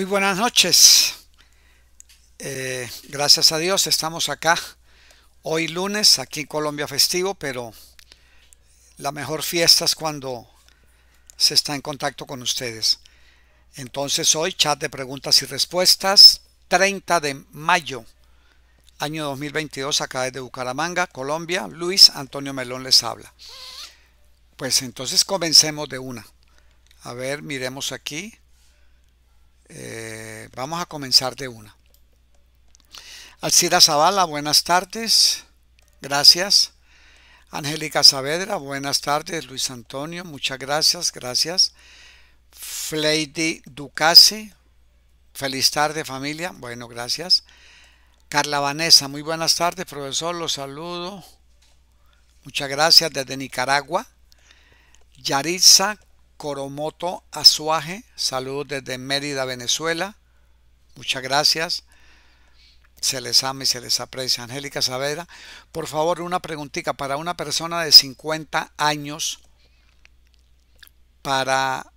Muy buenas noches. Eh, gracias a Dios estamos acá hoy lunes, aquí en Colombia festivo, pero la mejor fiesta es cuando se está en contacto con ustedes. Entonces hoy chat de preguntas y respuestas, 30 de mayo, año 2022, acá desde Bucaramanga, Colombia. Luis Antonio Melón les habla. Pues entonces comencemos de una. A ver, miremos aquí. Eh, vamos a comenzar de una. Alcira Zavala, buenas tardes. Gracias. Angélica Saavedra, buenas tardes. Luis Antonio, muchas gracias, gracias. Fleidi Ducase, feliz tarde familia. Bueno, gracias. Carla Vanessa, muy buenas tardes, profesor, los saludo. Muchas gracias desde Nicaragua. Yaritza Coromoto Azuaje, saludos desde Mérida, Venezuela. Muchas gracias. Se les ama y se les aprecia. Angélica Saavedra por favor, una preguntita para una persona de 50 años para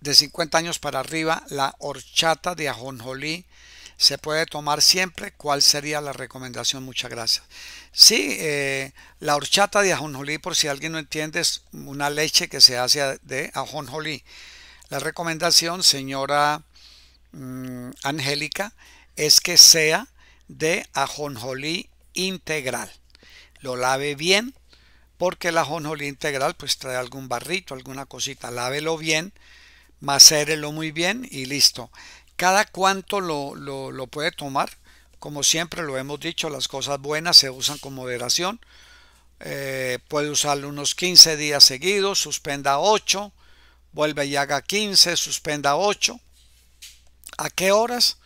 de 50 años para arriba, la horchata de ajonjolí se puede tomar siempre. ¿Cuál sería la recomendación? Muchas gracias. Sí, eh, la horchata de ajonjolí, por si alguien no entiende, es una leche que se hace de ajonjolí. La recomendación, señora mm, Angélica, es que sea de ajonjolí integral. Lo lave bien porque el ajonjolí integral pues trae algún barrito, alguna cosita. Lávelo bien, macérelo muy bien y listo cada cuánto lo, lo, puede tomar. Como siempre lo hemos dicho, las cosas buenas se usan con moderación. Eh, puede usarlo unos 15 días seguidos, suspenda 8, vuelve y haga 15, suspenda 8. ¿A qué horas?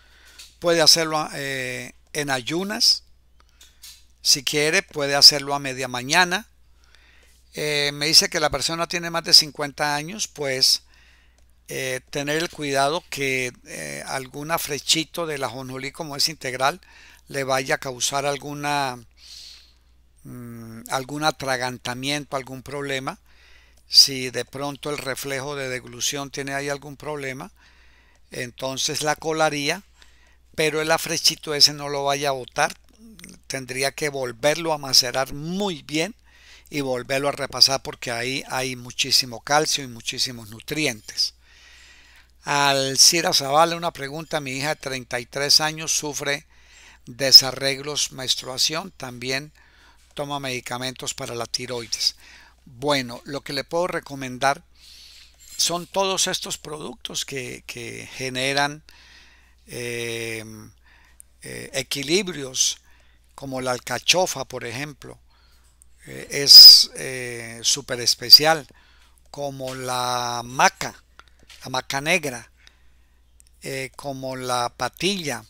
Puede hacerlo eh, en ayunas. Si quiere, puede hacerlo a media mañana. Eh, me dice que la persona tiene más de 50 años, pues eh, tener el cuidado que eh, algún alguna de la jonjolí como es integral le vaya a causar alguna mm, algún atragantamiento, algún problema. Si de pronto el reflejo de deglución tiene ahí algún problema, entonces la colaría, pero el afrechito ese no lo vaya a botar, tendría que volverlo a macerar muy bien y volverlo a repasar porque ahí hay muchísimo calcio y muchísimos nutrientes al Cira Zavala una pregunta. Mi hija de 33 años sufre desarreglos, menstruación, también toma medicamentos para la tiroides. Bueno, lo que le puedo recomendar son todos estos productos que, generan em, eh, equilibrios, como la alcachofa, por ejemplo, eh, es eh, súper especial, como la maca la maca negra, eh, como la patilla,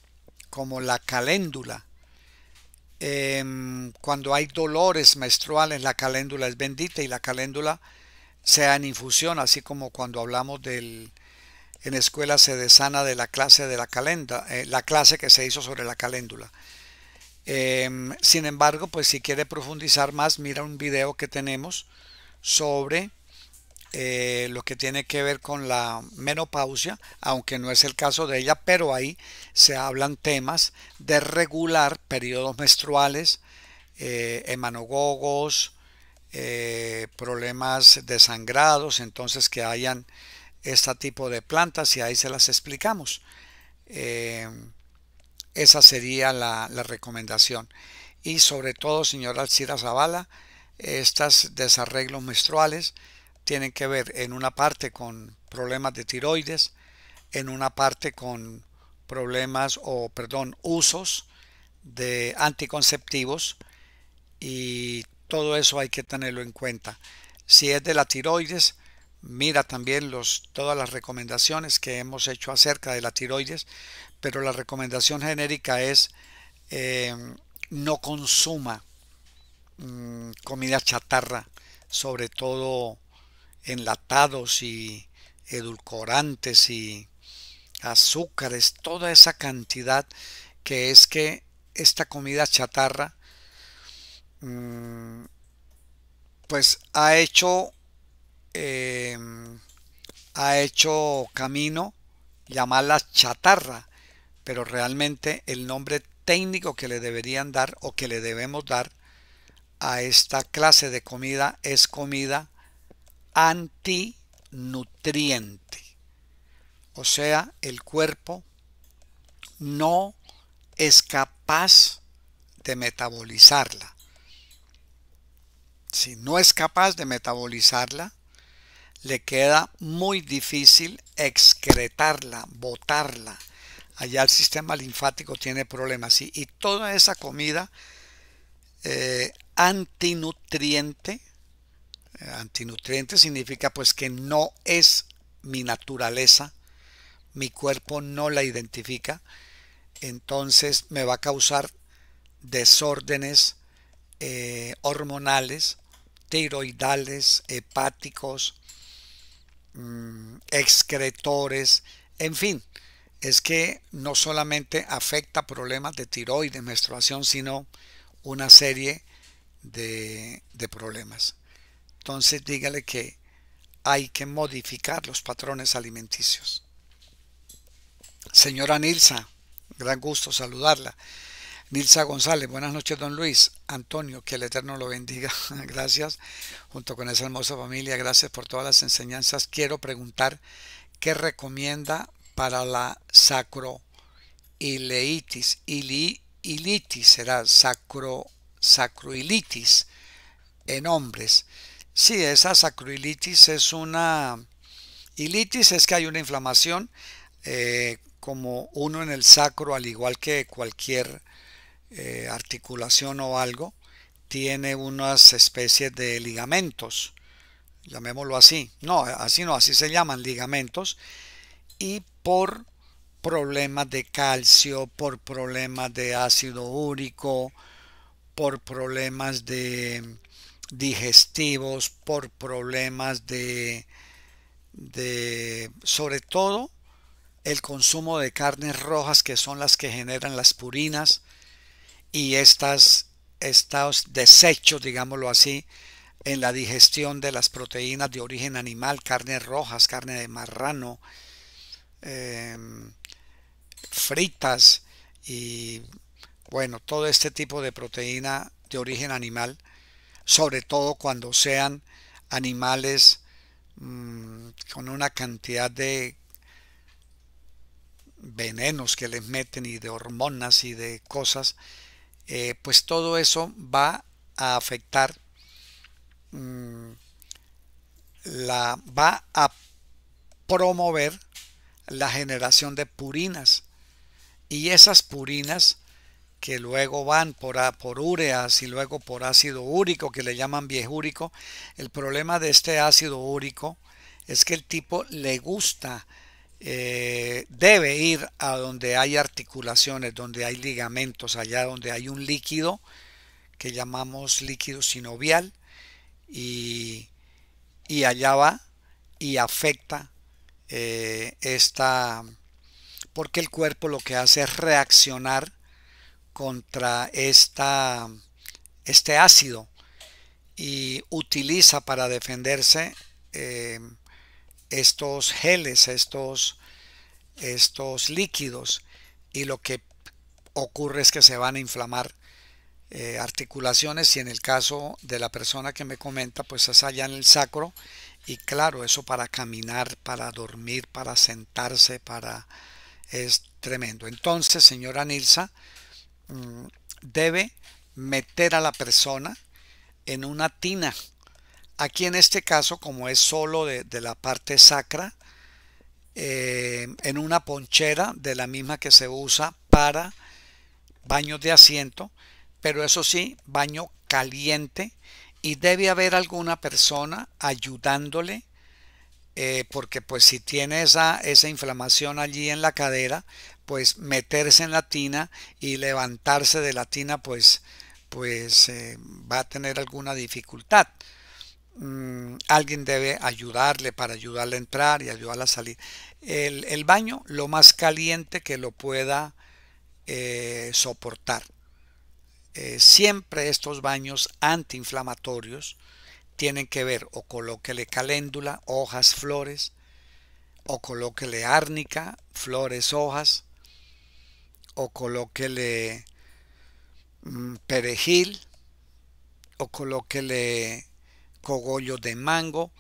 como la caléndula. Em, cuando hay dolores menstruales, la caléndula es bendita y la caléndula sea en infusión, así como cuando hablamos del en escuela se desana de la clase de la calenda, eh, la clase que se hizo sobre la caléndula. Em, sin embargo, pues si quiere profundizar más, mira un video que tenemos sobre eh, lo que tiene que ver con la menopausia, aunque no es el caso de ella, pero ahí se hablan temas de regular periodos menstruales, eh, eh problemas desangrados entonces que hayan este tipo de plantas y ahí se las explicamos. Eh, esa sería la, recomendación. Y sobre todo, señora Alcira Zavala, estos desarreglos menstruales, tienen que ver en una parte con problemas de tiroides, en una parte con problemas o, perdón, usos de anticonceptivos y todo eso hay que tenerlo en cuenta. Si es de la tiroides, mira también los, todas las recomendaciones que hemos hecho acerca de la tiroides, pero la recomendación genérica es eh, no consuma mm, comida chatarra, sobre todo enlatados y edulcorantes y azúcares, toda esa cantidad que es que esta comida chatarra mm, pues ha hecho em, ha hecho camino llamarla chatarra pero realmente el nombre técnico que le deberían dar o que le debemos dar a esta clase de comida es comida antinutriente. O sea, el cuerpo no es capaz de metabolizarla. Si no es capaz de metabolizarla, le queda muy difícil excretarla, botarla. Allá el sistema linfático tiene problemas. Y toda esa comida eh, antinutriente Antinutriente significa pues que no es mi naturaleza, mi cuerpo no la identifica, entonces me va a causar desórdenes eh, hormonales, tiroidales, hepáticos, mm, excretores, en fin, es que no solamente afecta problemas de tiroides, menstruación, sino una serie de problemas entonces dígale que hay que modificar los patrones alimenticios. Señora Nilsa, gran gusto saludarla. Nilsa González, buenas noches, don Luis. Antonio, que el Eterno lo bendiga. gracias. Junto con esa hermosa familia, gracias por todas las enseñanzas. Quiero preguntar qué recomienda para la sacroileitis. Ili, ilitis será sacro, sacroilitis en hombres. Sí, esa sacroilitis es una... Ilitis es que hay una inflamación eh, como uno en el sacro, al igual que cualquier eh, articulación o algo, tiene unas especies de ligamentos, llamémoslo así. No, así no, así se llaman ligamentos. Y por problemas de calcio, por problemas de ácido úrico, por problemas de digestivos, por problemas de, de, sobre todo, el consumo de carnes rojas que son las que generan las purinas y estas, estos desechos, digámoslo así, en la digestión de las proteínas de origen animal, carnes rojas, carne de marrano, em, fritas y bueno, todo este tipo de proteína de origen animal sobre todo cuando sean animales mm, con una cantidad de venenos que les meten y de hormonas y de cosas, eh, pues todo eso va a afectar mm, la va a promover la generación de purinas y esas purinas que luego van por, por ureas y luego por ácido úrico, que le llaman viejúrico. El problema de este ácido úrico es que el tipo le gusta, eh, debe ir a donde hay articulaciones, donde hay ligamentos, allá donde hay un líquido que llamamos líquido sinovial y, allá va y afecta eh, esta, porque el cuerpo lo que hace es reaccionar contra este ácido y utiliza para defenderse eh, estos geles, estos, estos líquidos y lo que ocurre es que se van a inflamar eh, articulaciones y en el caso de la persona que me comenta pues es allá en el sacro y claro eso para caminar, para dormir, para sentarse, para es tremendo. Entonces señora Nilsa, Mm, debe meter a la persona en una tina. Aquí en este caso, como es solo de, la parte sacra, eh, en una ponchera de la misma que se usa para baños de asiento, pero eso sí, baño caliente y debe haber alguna persona ayudándole eh, porque pues si tiene esa, inflamación allí en la cadera, pues meterse en la tina y levantarse de la tina pues, pues eh, va a tener alguna dificultad. Mm, alguien debe ayudarle para ayudarle a entrar y ayudarle a salir. El, baño lo más caliente que lo pueda eh, soportar. siempre estos baños antiinflamatorios tienen que ver o colóquele caléndula, hojas, flores, o colóquele árnica, flores, hojas, o colóquele mm, perejil, o colóquele cogollo de mango,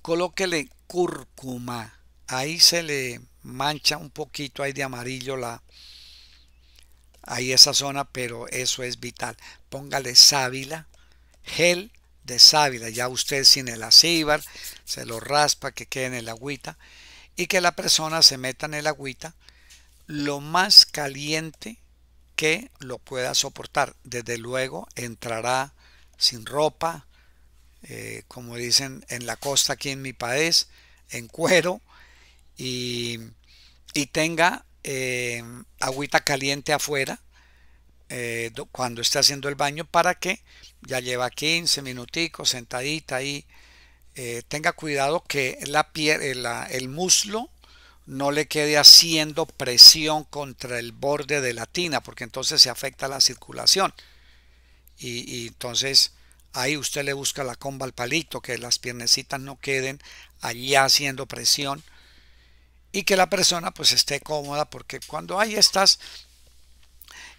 colóquele cúrcuma. Ahí se le mancha un poquito ahí de amarillo la ahí esa zona, pero eso es vital. Póngale sábila, gel de sábila, ya usted sin el acíbar, se lo raspa que quede en el agüita y que la persona se meta en el agüita lo más caliente que lo pueda soportar. Desde luego entrará sin ropa, eh, como dicen en la costa aquí en mi país, en cuero y, tenga eh, agüita caliente afuera eh, cuando esté haciendo el baño para que ya lleva 15 minuticos sentadita ahí. Eh, tenga cuidado que eh, la el muslo no le quede haciendo presión contra el borde de la tina porque entonces se afecta la circulación. Y, entonces ahí usted le busca la comba al palito, que las piernecitas no queden allá haciendo presión y que la persona pues esté cómoda porque cuando ahí estás,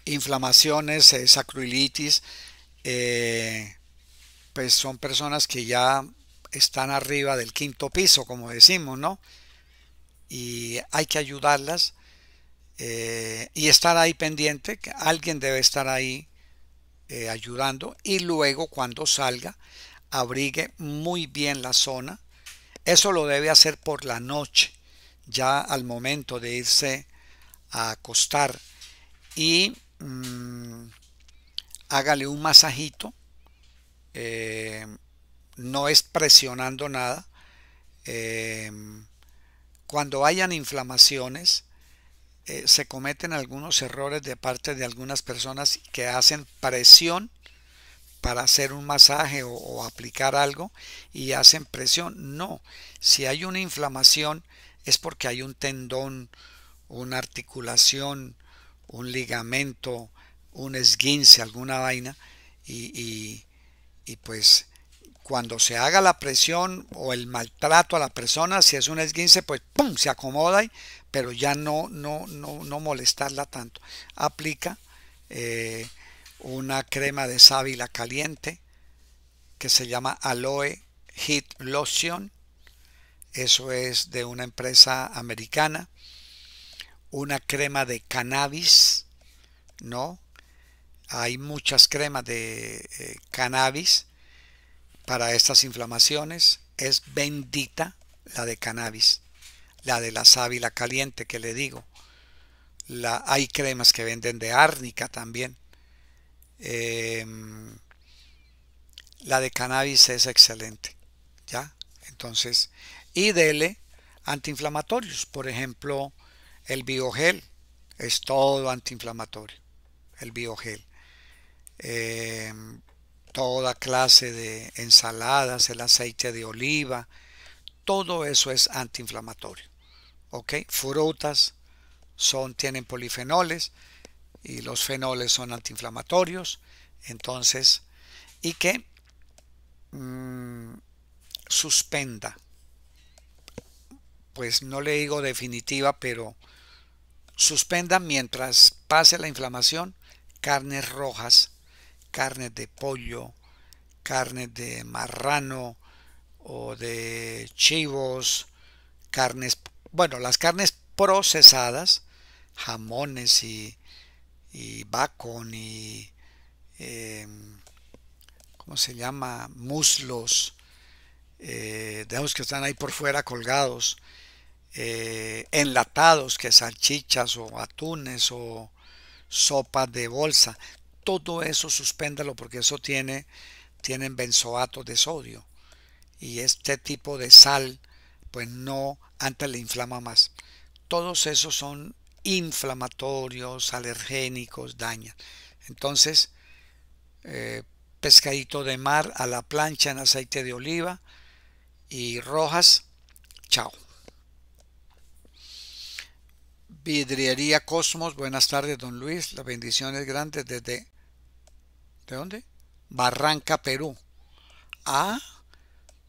inflamaciones, sacroilitis, eh, pues son personas que ya están arriba del quinto piso, como decimos, ¿no? Y hay que ayudarlas eh, y estar ahí pendiente, que alguien debe estar ahí eh, ayudando y luego cuando salga abrigue muy bien la zona. Eso lo debe hacer por la noche, ya al momento de irse a acostar y Mm, hágale un masajito. Eh, no es presionando nada. Eh, cuando hayan inflamaciones, eh, se cometen algunos errores de parte de algunas personas que hacen presión para hacer un masaje o aplicar algo y hacen presión. No, si hay una inflamación es porque hay un tendón, una articulación, un ligamento, un esguince, alguna vaina, y, pues cuando se haga la presión o el maltrato a la persona, si es un esguince, pues ¡pum! se acomoda, y, pero ya no, no, molestarla tanto. Aplica eh, una crema de sábila caliente que se llama Aloe Heat Lotion. Eso es de una empresa americana una crema de cannabis, ¿no? Hay muchas cremas de eh, cannabis para estas inflamaciones. Es bendita la de cannabis, la de la sábila caliente que le digo. La, hay cremas que venden de árnica también. Em, la de cannabis es excelente, ¿ya? Entonces, y dele antiinflamatorios, por ejemplo, el biogel es todo antiinflamatorio. El biogel. Em, toda clase de ensaladas, el aceite de oliva, todo eso es antiinflamatorio. ¿Ok? Frutas son, tienen polifenoles y los fenoles son antiinflamatorios. Entonces, y que mm, suspenda. Pues no le digo definitiva, pero Suspendan mientras pase la inflamación carnes rojas, carnes de pollo, carnes de marrano o de chivos, carnes, bueno, las carnes procesadas, jamones y, y bacon y, em, ¿cómo se llama? Muslos, eh, digamos que están ahí por fuera colgados. Eh, enlatados, que salchichas o atunes o sopas de bolsa. Todo eso suspéndalo porque eso tiene tienen benzoatos de sodio y este tipo de sal pues no antes le inflama más. Todos esos son inflamatorios, alergénicos, dañan. Entonces, eh, pescadito de mar a la plancha en aceite de oliva y rojas, chao. Vidriería Cosmos, buenas tardes, don Luis. La bendición es grande desde... ¿De dónde? Barranca, Perú. Ah,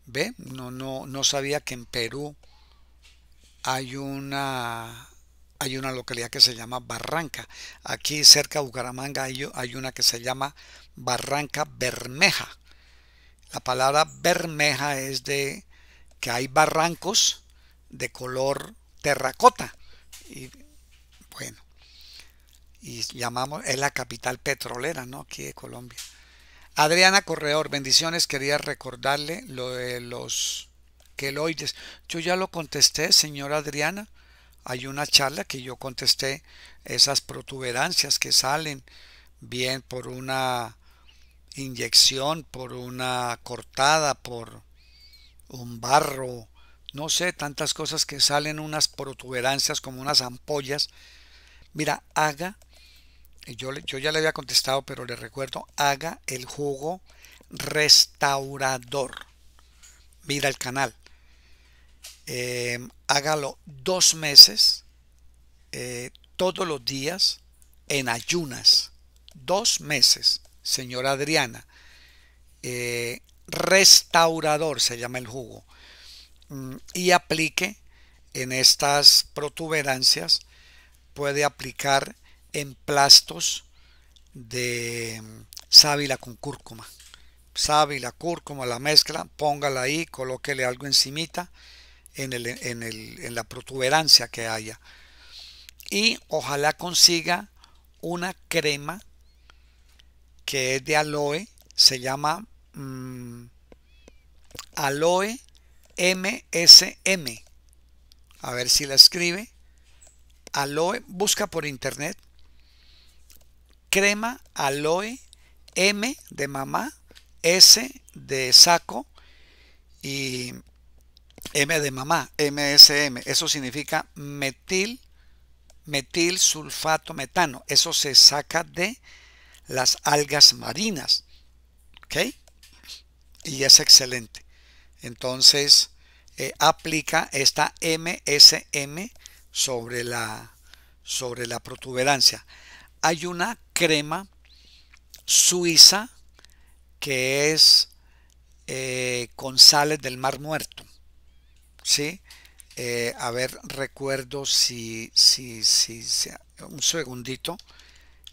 ve, no, no, no sabía que en Perú hay una, hay una localidad que se llama Barranca. Aquí cerca de Bucaramanga hay, hay una que se llama Barranca Bermeja. La palabra bermeja es de que hay barrancos de color terracota. Y bueno, y llamamos, es la capital petrolera, ¿no? Aquí de Colombia. Adriana Corredor, bendiciones, quería recordarle lo de los queloides. Yo ya lo contesté, señora Adriana. Hay una charla que yo contesté esas protuberancias que salen bien por una inyección, por una cortada, por un barro, no sé, tantas cosas que salen unas protuberancias como unas ampollas Mira, haga, yo, yo ya le había contestado, pero le recuerdo, haga el jugo restaurador. Mira el canal. Eh, hágalo dos meses, eh, todos los días, en ayunas. Dos meses, señora Adriana. Eh, restaurador se llama el jugo. Mm, y aplique en estas protuberancias puede aplicar en plastos de sábila con cúrcuma. Sábila, cúrcuma, la mezcla, póngala ahí, colóquele algo encimita en, en, la protuberancia que haya. Y ojalá consiga una crema que es de aloe, se llama mm, aloe MSM. A ver si la escribe aloe, busca por internet crema aloe M de mamá, S de saco y M de mamá, MSM. Eso significa metil, metil sulfato metano. Eso se saca de las algas marinas. ¿Ok? Y es excelente. Entonces, eh, aplica esta MSM sobre la, sobre la protuberancia. Hay una crema suiza que es eh, con sales del mar muerto. ¿Sí? Eh, a ver, recuerdo si, si, si, un segundito.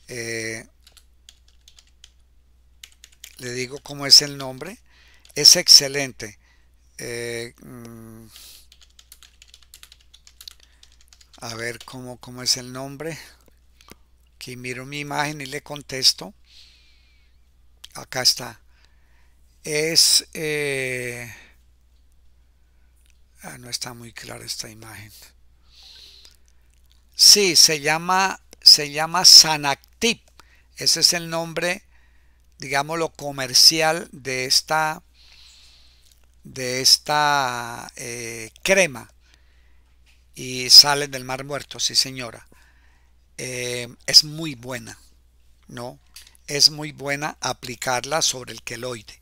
Eh, le digo cómo es el nombre. Es excelente. Mm, a ver cómo, cómo es el nombre. Aquí miro mi imagen y le contesto. Acá está. Es... Eh, ah, no está muy clara esta imagen. Sí, se llama, se llama Sanactip. Ese es el nombre, digamos lo comercial de esta, de esta eh, crema y sale del mar muerto, sí señora. Eh, es muy buena, ¿no? Es muy buena aplicarla sobre el queloide.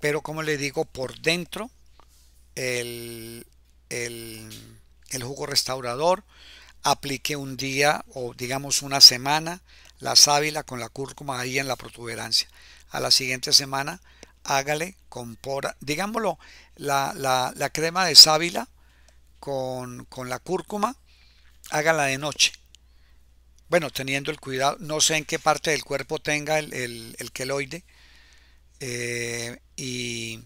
Pero como le digo, por dentro el, el, el jugo restaurador aplique un día o digamos una semana la sábila con la cúrcuma ahí en la protuberancia. A la siguiente semana hágale con pora, digámoslo, la, la crema de sábila con, la cúrcuma, hágala de noche. Bueno, teniendo el cuidado, no sé en qué parte del cuerpo tenga el, el, el queloide. Eh, y,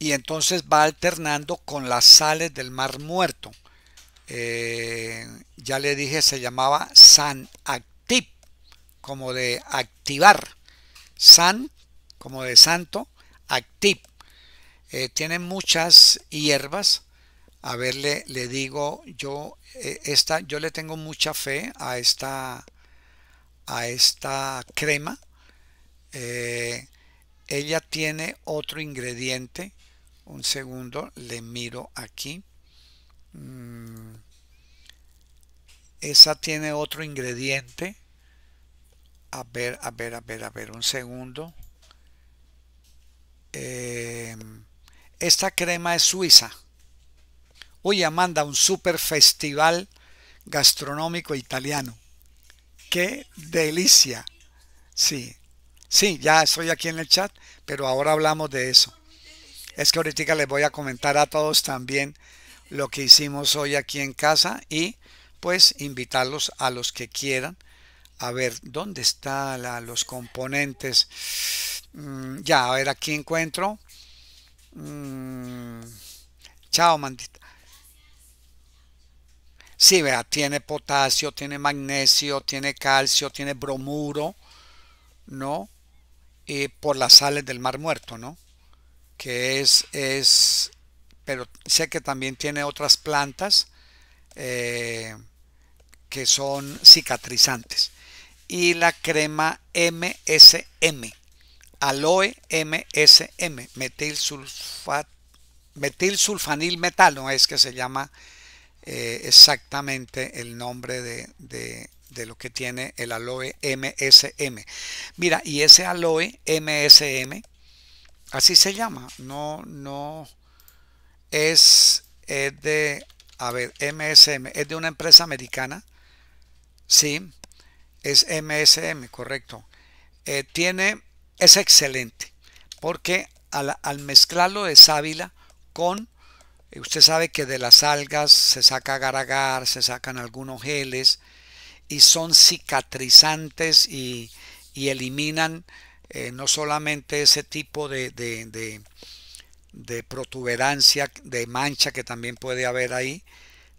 entonces va alternando con las sales del mar muerto. Eh, ya le dije, se llamaba San Activ, como de activar. San, como de santo, Activ. Eh, tiene muchas hierbas a ver, le, digo, yo, eh, esta, yo le tengo mucha fe a esta, a esta crema. Eh, ella tiene otro ingrediente. Un segundo, le miro aquí. Mm, esa tiene otro ingrediente. A ver, a ver, a ver, a ver, un segundo. Eh, esta crema es suiza. Hoy Amanda, un super festival gastronómico italiano. ¡Qué delicia! Sí, sí, ya estoy aquí en el chat, pero ahora hablamos de eso. Es que ahorita les voy a comentar a todos también lo que hicimos hoy aquí en casa y pues invitarlos a los que quieran. A ver, ¿dónde están los componentes? Mm, ya, a ver, aquí encuentro. Mm, chao, Mandita. Sí, vea, tiene potasio, tiene magnesio, tiene calcio, tiene bromuro, ¿no? Y por las sales del mar muerto, ¿no? Que es, es, pero sé que también tiene otras plantas eh, que son cicatrizantes. Y la crema MSM, aloe MSM, metil, sulfat, metil sulfanil es que se llama eh, exactamente el nombre de, lo que tiene el aloe MSM. Mira, y ese aloe MSM, así se llama, no, no, es, de, a ver, MSM, es de una empresa americana, sí, es MSM, correcto. Eh, tiene, es excelente, porque al, al mezclarlo de sábila con eh, usted sabe que de las algas se saca agar-agar, se sacan algunos geles y son cicatrizantes y, eliminan eh, no solamente ese tipo de, protuberancia, de mancha que también puede haber ahí,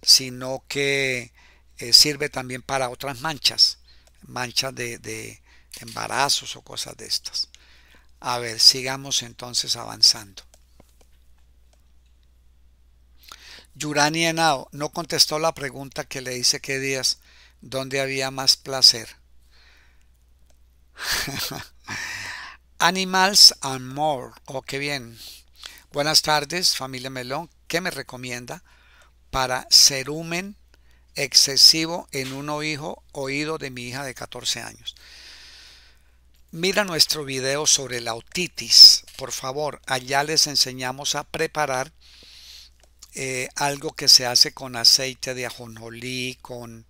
sino que eh, sirve también para otras manchas, manchas de embarazos o cosas de estas. A ver, sigamos entonces avanzando. Yurani Henao no contestó la pregunta que le hice qué días, dónde había más placer. Animals and More. Oh, qué bien. Buenas tardes, familia Melón. ¿Qué me recomienda para cerumen excesivo en un hijo oído de mi hija de 14 años? Mira nuestro video sobre la otitis. Por favor, allá les enseñamos a preparar eh, algo que se hace con aceite de ajonjolí, con,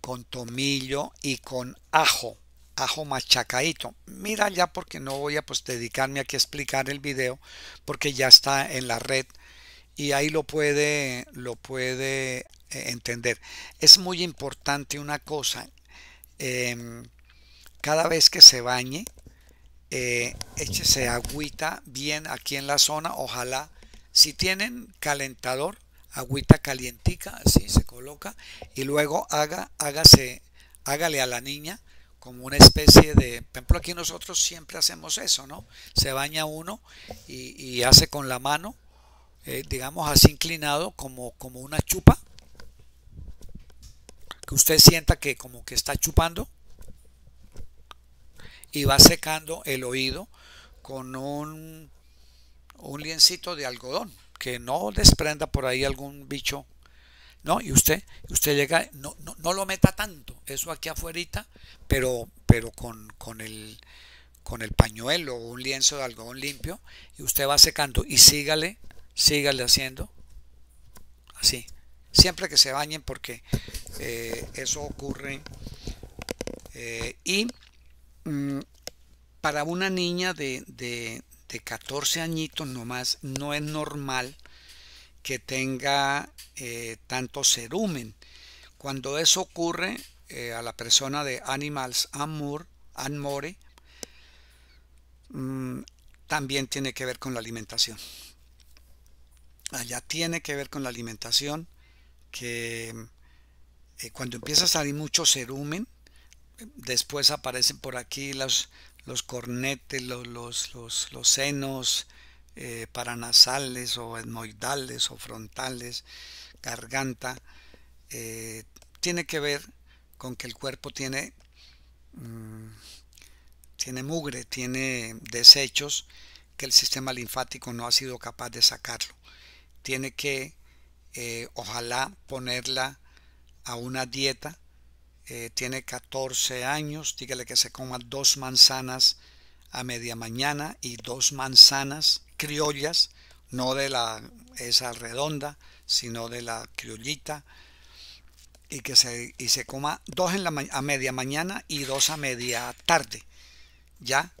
con tomillo y con ajo, ajo machacadito. Mira ya porque no voy a pues dedicarme aquí a explicar el video porque ya está en la red y ahí lo puede, lo puede eh, entender. Es muy importante una cosa, em, cada vez que se bañe, eh, échese agüita bien aquí en la zona, ojalá si tienen calentador, agüita calientica, así se coloca, y luego haga, hágase, hágale a la niña como una especie de, por ejemplo aquí nosotros siempre hacemos eso, ¿no? Se baña uno y, hace con la mano, eh, digamos así inclinado, como, como una chupa, que usted sienta que como que está chupando y va secando el oído con un un liencito de algodón que no desprenda por ahí algún bicho, ¿no? Y usted, usted llega, no, no, no lo meta tanto, eso aquí afuerita, pero, pero con, con, el, con el pañuelo o un lienzo de algodón limpio, y usted va secando y sígale, sígale haciendo, así, siempre que se bañen porque eh, eso ocurre. Eh, y mm, para una niña de, de 14 añitos nomás, no es normal que tenga eh, tanto serumen. Cuando eso ocurre eh, a la persona de Animals Amor, Amore, mm, también tiene que ver con la alimentación. Allá tiene que ver con la alimentación que eh, cuando empieza a salir mucho serumen, después aparecen por aquí las, los cornetes, los, los, los, senos eh, paranasales o etmoidales o frontales, garganta, eh, tiene que ver con que el cuerpo tiene, mm, tiene mugre, tiene desechos que el sistema linfático no ha sido capaz de sacarlo. Tiene que, eh, ojalá, ponerla a una dieta eh, tiene 14 años, dígale que se coma dos manzanas a media mañana y dos manzanas criollas, no de la esa redonda, sino de la criollita, y que se, y se coma dos en la a media mañana y dos a media tarde. Ya,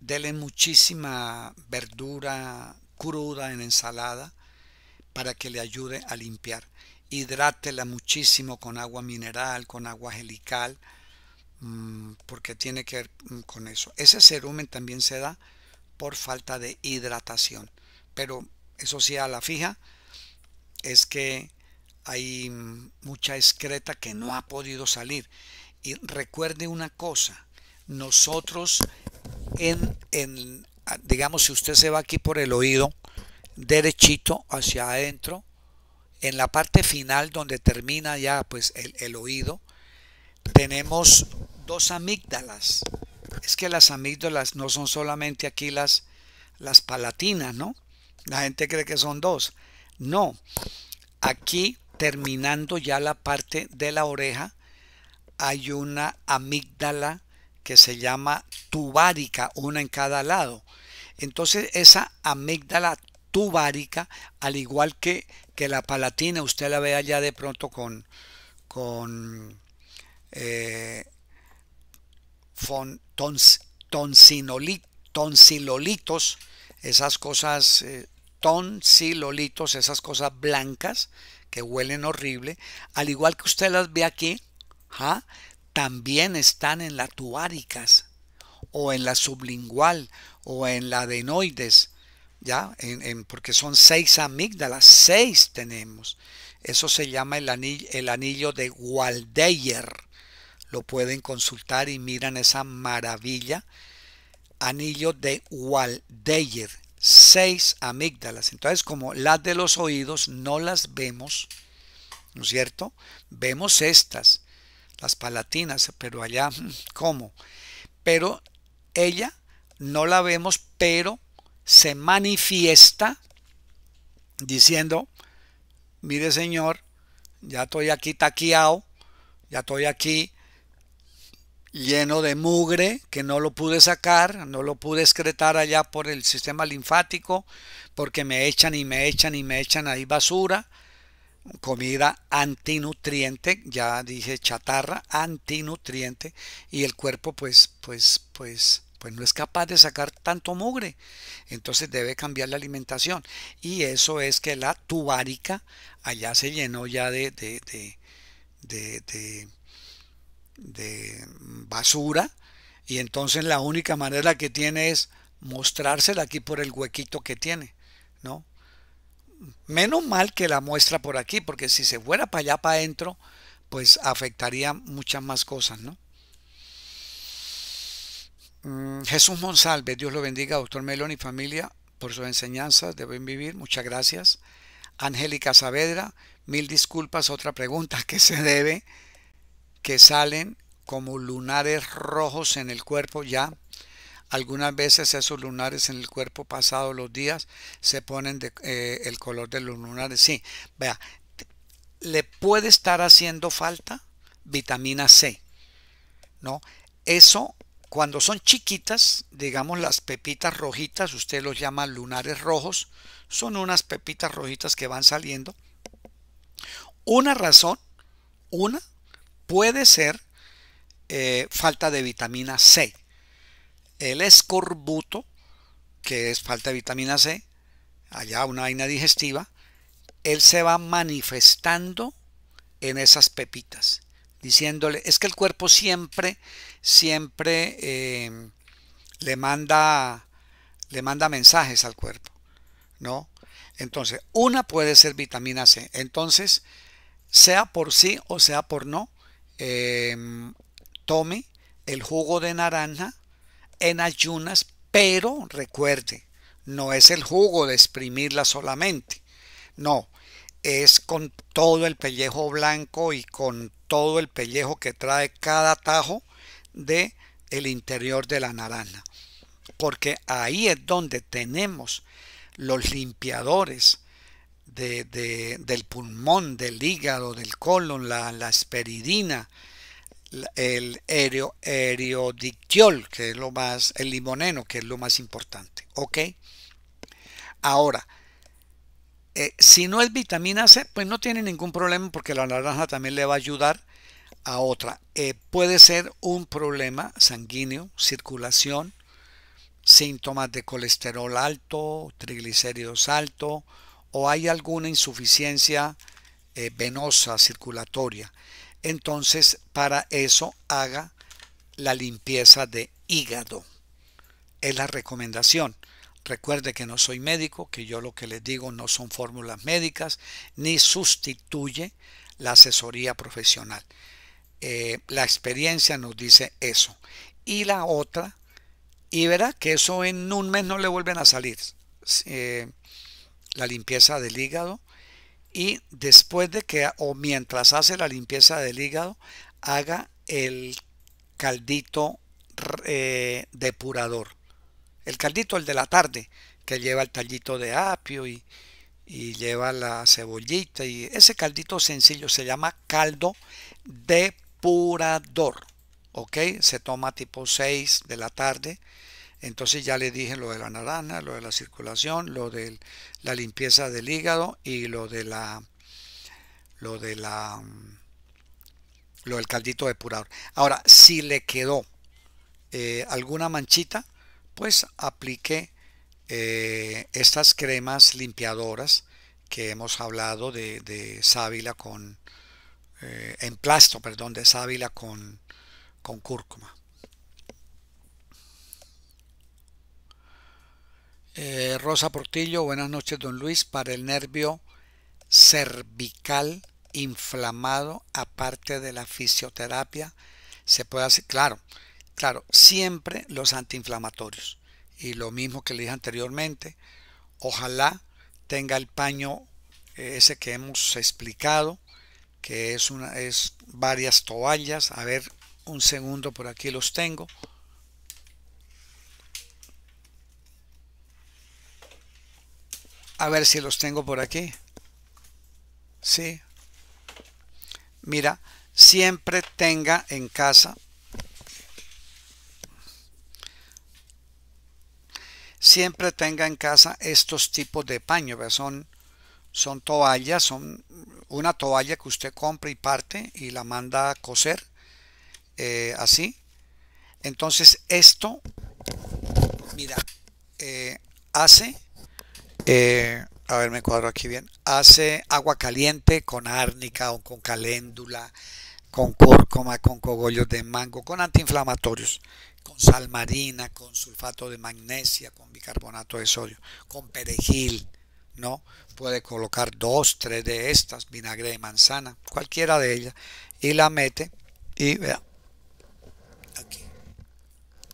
dele muchísima verdura cruda en ensalada para que le ayude a limpiar hidrátela muchísimo con agua mineral, con agua gelical, mm, porque tiene que ver mm, con eso. Ese cerumen también se da por falta de hidratación, pero eso sí a la fija es que hay mm, mucha excreta que no ha podido salir. Y recuerde una cosa, nosotros en, en ah, digamos si usted se va aquí por el oído derechito hacia adentro, en la parte final donde termina ya pues el, oído, tenemos dos amígdalas. Es que las amígdalas no son solamente aquí las, las palatinas, ¿no? La gente cree que son dos. No, aquí terminando ya la parte de la oreja, hay una amígdala que se llama tubárica, una en cada lado. Entonces esa amígdala tubárica, al igual que que la palatina usted la vea ya de pronto con, con eh, tonsilolitos, esas cosas, eh, tonsilolitos, esas cosas blancas que huelen horrible, al igual que usted las ve aquí, ¿ah? también están en la tuáricas o en la sublingual o en la adenoides ¿ya? porque son seis amígdalas, seis tenemos. Eso se llama el anillo, el anillo de Waldeyer. Lo pueden consultar y miran esa maravilla. Anillo de Waldeyer. Seis amígdalas. Entonces, como las de los oídos no las vemos, ¿no es cierto? Vemos estas, las palatinas, pero allá, ¿cómo? Pero ella no la vemos, pero se manifiesta diciendo, mire Señor, ya estoy aquí taqueado, ya estoy aquí lleno de mugre que no lo pude sacar, no lo pude excretar allá por el sistema linfático, porque me echan y me echan y me echan ahí basura, comida antinutriente, ya dije chatarra, antinutriente, y el cuerpo pues, pues, pues pues no es capaz de sacar tanto mugre. Entonces debe cambiar la alimentación. Y eso es que la tubárica allá se llenó ya de, de, de, basura. Y entonces la única manera que tiene es mostrársela aquí por el huequito que tiene. ¿no? Menos mal que la muestra por aquí, porque si se fuera para allá, para adentro, pues afectaría muchas más cosas, ¿no? Mm, Jesús Monsalve, Dios lo bendiga, doctor Melón y familia, por sus enseñanzas de vivir, muchas gracias. Angélica Saavedra, mil disculpas, otra pregunta que se debe, que salen como lunares rojos en el cuerpo ya. Algunas veces esos lunares en el cuerpo pasados los días se ponen de, eh, el color de los lunares. Sí, vea, le puede estar haciendo falta vitamina C, ¿no? Eso cuando son chiquitas, digamos las pepitas rojitas, usted los llama lunares rojos, son unas pepitas rojitas que van saliendo. Una razón, una, puede ser eh, falta de vitamina C. El escorbuto, que es falta de vitamina C, allá una vaina digestiva, él se va manifestando en esas pepitas, diciéndole, es que el cuerpo siempre siempre eh, le, manda, le manda mensajes al cuerpo, ¿no? Entonces, una puede ser vitamina C. Entonces, sea por sí o sea por no, em, tome el jugo de naranja en ayunas, pero recuerde, no es el jugo de exprimirla solamente, no, es con todo el pellejo blanco y con todo el pellejo que trae cada tajo de el interior de la naranja porque ahí es donde tenemos los limpiadores del pulmón, del hígado, del colon, la, esperidina, el erio, que es lo más, el limoneno, que es lo más importante. ¿Ok? Ahora, eh, si no es vitamina C, pues no tiene ningún problema porque la naranja también le va a ayudar a otra. Eh, puede ser un problema sanguíneo, circulación, síntomas de colesterol alto, triglicéridos alto o hay alguna insuficiencia eh, venosa circulatoria. Entonces, para eso haga la limpieza de hígado. Es la recomendación. Recuerde que no soy médico, que yo lo que les digo no son fórmulas médicas, ni sustituye la asesoría profesional. Eh, la experiencia nos dice eso. Y la otra, y verá que eso en un mes no le vuelven a salir. Eh, la limpieza del hígado. Y después de que, o mientras hace la limpieza del hígado, haga el caldito eh, depurador. El caldito, el de la tarde, que lleva el tallito de apio y, y lleva la cebollita y ese caldito sencillo se llama caldo depurador purador, ¿Ok? Se toma tipo 6 de la tarde. Entonces ya le dije lo de la naranja, lo de la circulación, lo de la limpieza del hígado y lo de la lo de la lo del caldito depurador. Ahora, si le quedó eh, alguna manchita, pues aplique eh, estas cremas limpiadoras que hemos hablado de, de sábila con, eh, en emplasto, perdón, de sábila con, con cúrcuma. Eh, Rosa Portillo, buenas noches, don Luis. Para el nervio cervical inflamado, aparte de la fisioterapia, se puede hacer, claro, claro, siempre los antiinflamatorios. Y lo mismo que le dije anteriormente, ojalá tenga el paño eh, ese que hemos explicado, que es, una, es varias toallas. A ver, un segundo, por aquí los tengo. A ver si los tengo por aquí. Sí. Mira, siempre tenga en casa. Siempre tenga en casa estos tipos de paños. Son son toallas, son una toalla que usted compra y parte y la manda a coser, eh, así. Entonces esto, mira, eh, hace, eh, a ver me cuadro aquí bien, hace agua caliente con árnica o con caléndula, con córcoma, con cogollos de mango, con antiinflamatorios, con sal marina, con sulfato de magnesia, con bicarbonato de sodio, con perejil, ¿no? Puede colocar dos, tres de estas, vinagre de manzana, cualquiera de ellas, y la mete y vea, aquí.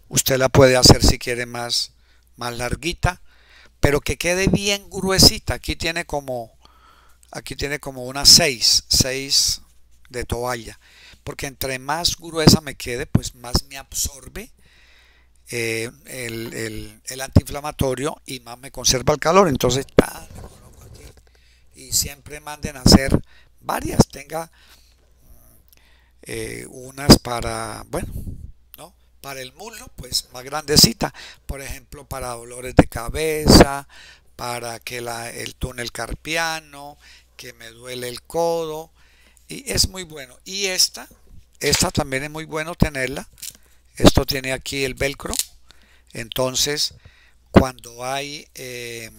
Usted la puede hacer si quiere más, más larguita, pero que quede bien gruesita. Aquí tiene como, aquí tiene como unas seis, seis de toalla, porque entre más gruesa me quede, pues más me absorbe eh, el, antiinflamatorio y más me conserva el calor. Entonces, y siempre manden a hacer varias. Tenga eh, unas para, bueno, ¿no? para el muslo, pues más grandecita. Por ejemplo, para dolores de cabeza, para que la, el túnel carpiano, que me duele el codo. Y es muy bueno. Y esta, esta también es muy bueno tenerla esto tiene aquí el velcro entonces cuando hay em,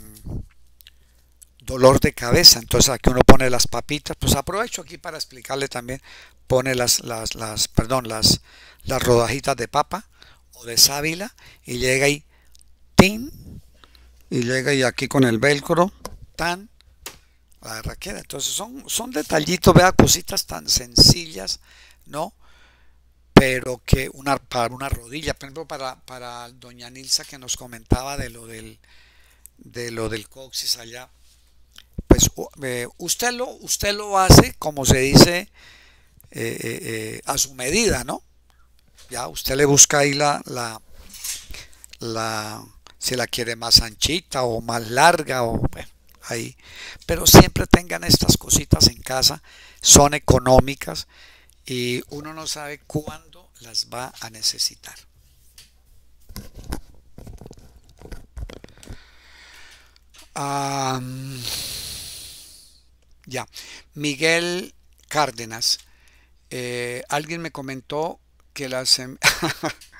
dolor de cabeza entonces aquí uno pone las papitas pues aprovecho aquí para explicarle también pone las, las, las perdón las, las rodajitas de papa o de sábila y llega y tin y llega y aquí con el velcro tan la raqueta entonces son son detallitos vea cositas tan sencillas no pero que una, para una rodilla, por ejemplo, para, para doña Nilsa que nos comentaba de lo del, de lo del coxis allá, pues eh, usted, lo, usted lo hace, como se dice, eh, eh, a su medida, ¿no? Ya usted le busca ahí la, la, si la quiere más anchita o más larga o bueno, ahí. Pero siempre tengan estas cositas en casa, son económicas y uno no sabe cuándo las va a necesitar. ya, Miguel Cárdenas. Eh, alguien me comentó que las, em-,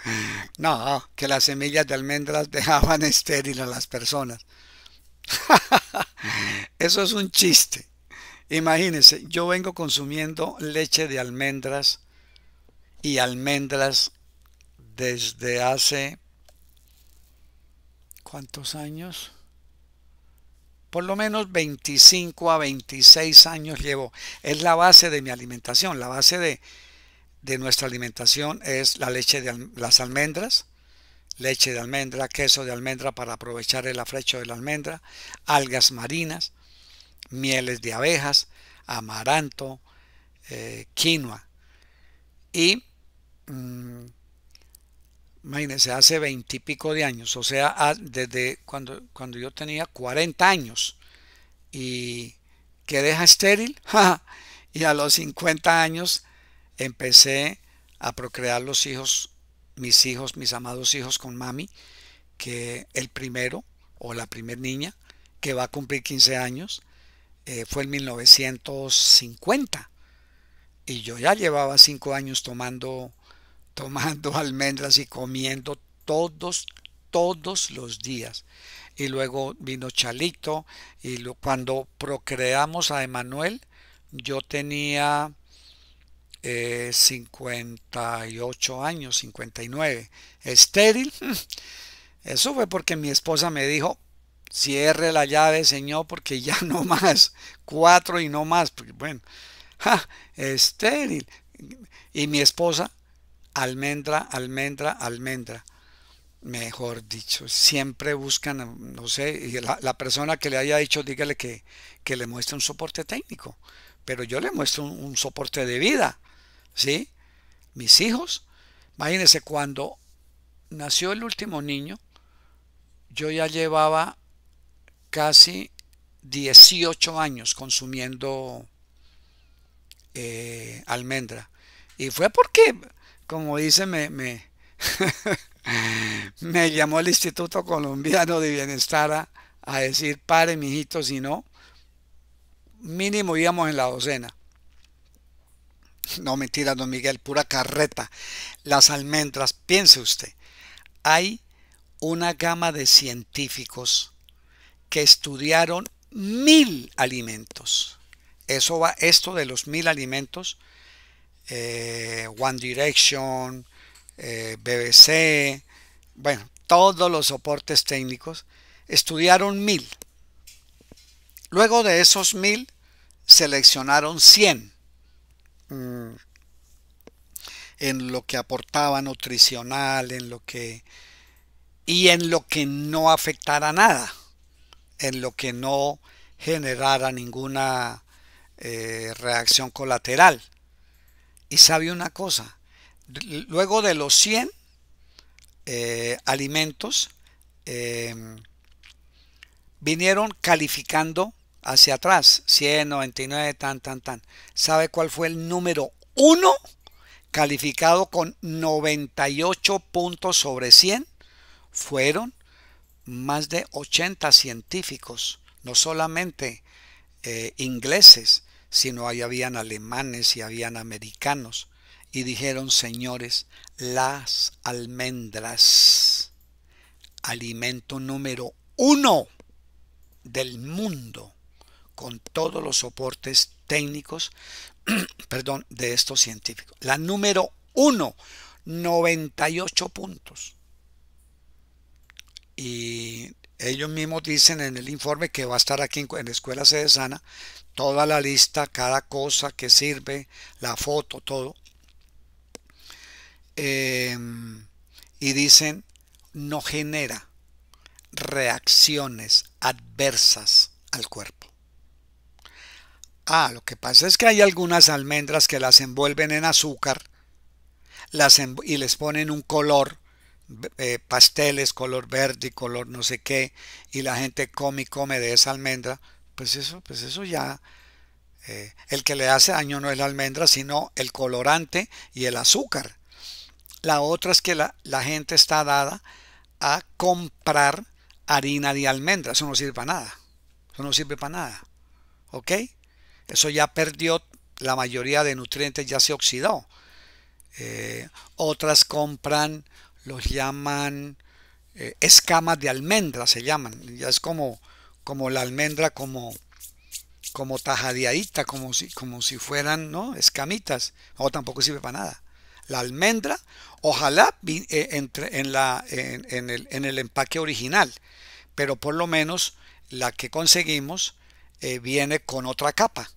no, que las semillas de almendras dejaban estéril a las personas. Eso es un chiste. Imagínense, yo vengo consumiendo leche de almendras y almendras desde hace ¿cuántos años? Por lo menos 25 a 26 años llevo. Es la base de mi alimentación. La base de, nuestra alimentación es la leche de las almendras, leche de almendra, queso de almendra para aprovechar el afrecho de la almendra, algas marinas, mieles de abejas, amaranto, eh, quinoa. Y Mm, imagínense, hace veintipico de años, o sea, desde cuando, cuando yo tenía 40 años y que deja estéril, y a los 50 años empecé a procrear los hijos, mis hijos, mis amados hijos con mami, que el primero o la primer niña que va a cumplir 15 años eh, fue en 1950 y yo ya llevaba 5 años tomando tomando almendras y comiendo todos, todos los días. Y luego vino Chalito y cuando procreamos a Emanuel, yo tenía 58 eh, años, 59. Estéril. Eso fue porque mi esposa me dijo, cierre la llave, señor, porque ya no más. Cuatro y no más. bueno, estéril. Y mi esposa almendra, almendra, almendra. Mejor dicho, siempre buscan, no sé, y la, la, persona que le haya dicho, dígale que, le muestre un soporte técnico. Pero yo le muestro un, soporte de vida, ¿sí? Mis hijos, imagínense, cuando nació el último niño, yo ya llevaba casi 18 años consumiendo eh, almendra. Y fue porque como dice, me, me, llamó el Instituto Colombiano de Bienestar a, decir, pare, mijito, si no, mínimo íbamos en la docena. No mentira, don Miguel, pura carreta. Las almendras, piense usted, hay una gama de científicos que estudiaron mil alimentos. Eso va, esto de los mil alimentos eh, One Direction, eh, BBC, bueno, todos los soportes técnicos, estudiaron mil. Luego de esos mil, seleccionaron 100 mm, en lo que aportaba nutricional, en lo que y en lo que no afectara nada, en lo que no generara ninguna eh, reacción colateral. Y sabe una cosa, luego de los 100 eh, alimentos, em, vinieron calificando hacia atrás, 199, tan, tan, tan. ¿Sabe cuál fue el número 1? Calificado con 98 puntos sobre 100, fueron más de 80 científicos, no solamente eh, ingleses, sino ahí habían alemanes y habían americanos. Y dijeron, señores, las almendras, alimento número uno del mundo, con todos los soportes técnicos, perdón, de estos científicos. La número uno, 98 puntos. Y ellos mismos dicen en el informe que va a estar aquí en, la Escuela Sede Sana toda la lista, cada cosa que sirve, la foto, todo. Em, y dicen, no genera reacciones adversas al cuerpo. Ah, lo que pasa es que hay algunas almendras que las envuelven en azúcar y les ponen un color, eh, pasteles, color verde color no sé qué, y la gente come y come de esa almendra pues eso, pues eso ya, eh, el que le hace daño no es la almendra, sino el colorante y el azúcar. La otra es que la, gente está dada a comprar harina de almendra. Eso no sirve para nada. Eso no sirve para nada. ¿Ok? Eso ya perdió la mayoría de nutrientes, ya se oxidó. Eh, otras compran, los llaman eh, escamas de almendra, se llaman. Ya es como como la almendra, como, como tajadeadita, como si, como si fueran ¿no? escamitas, o tampoco sirve para nada. La almendra, ojalá eh, entre, en, la, en, el, en, el, empaque original, pero por lo menos la que conseguimos eh, viene con otra capa.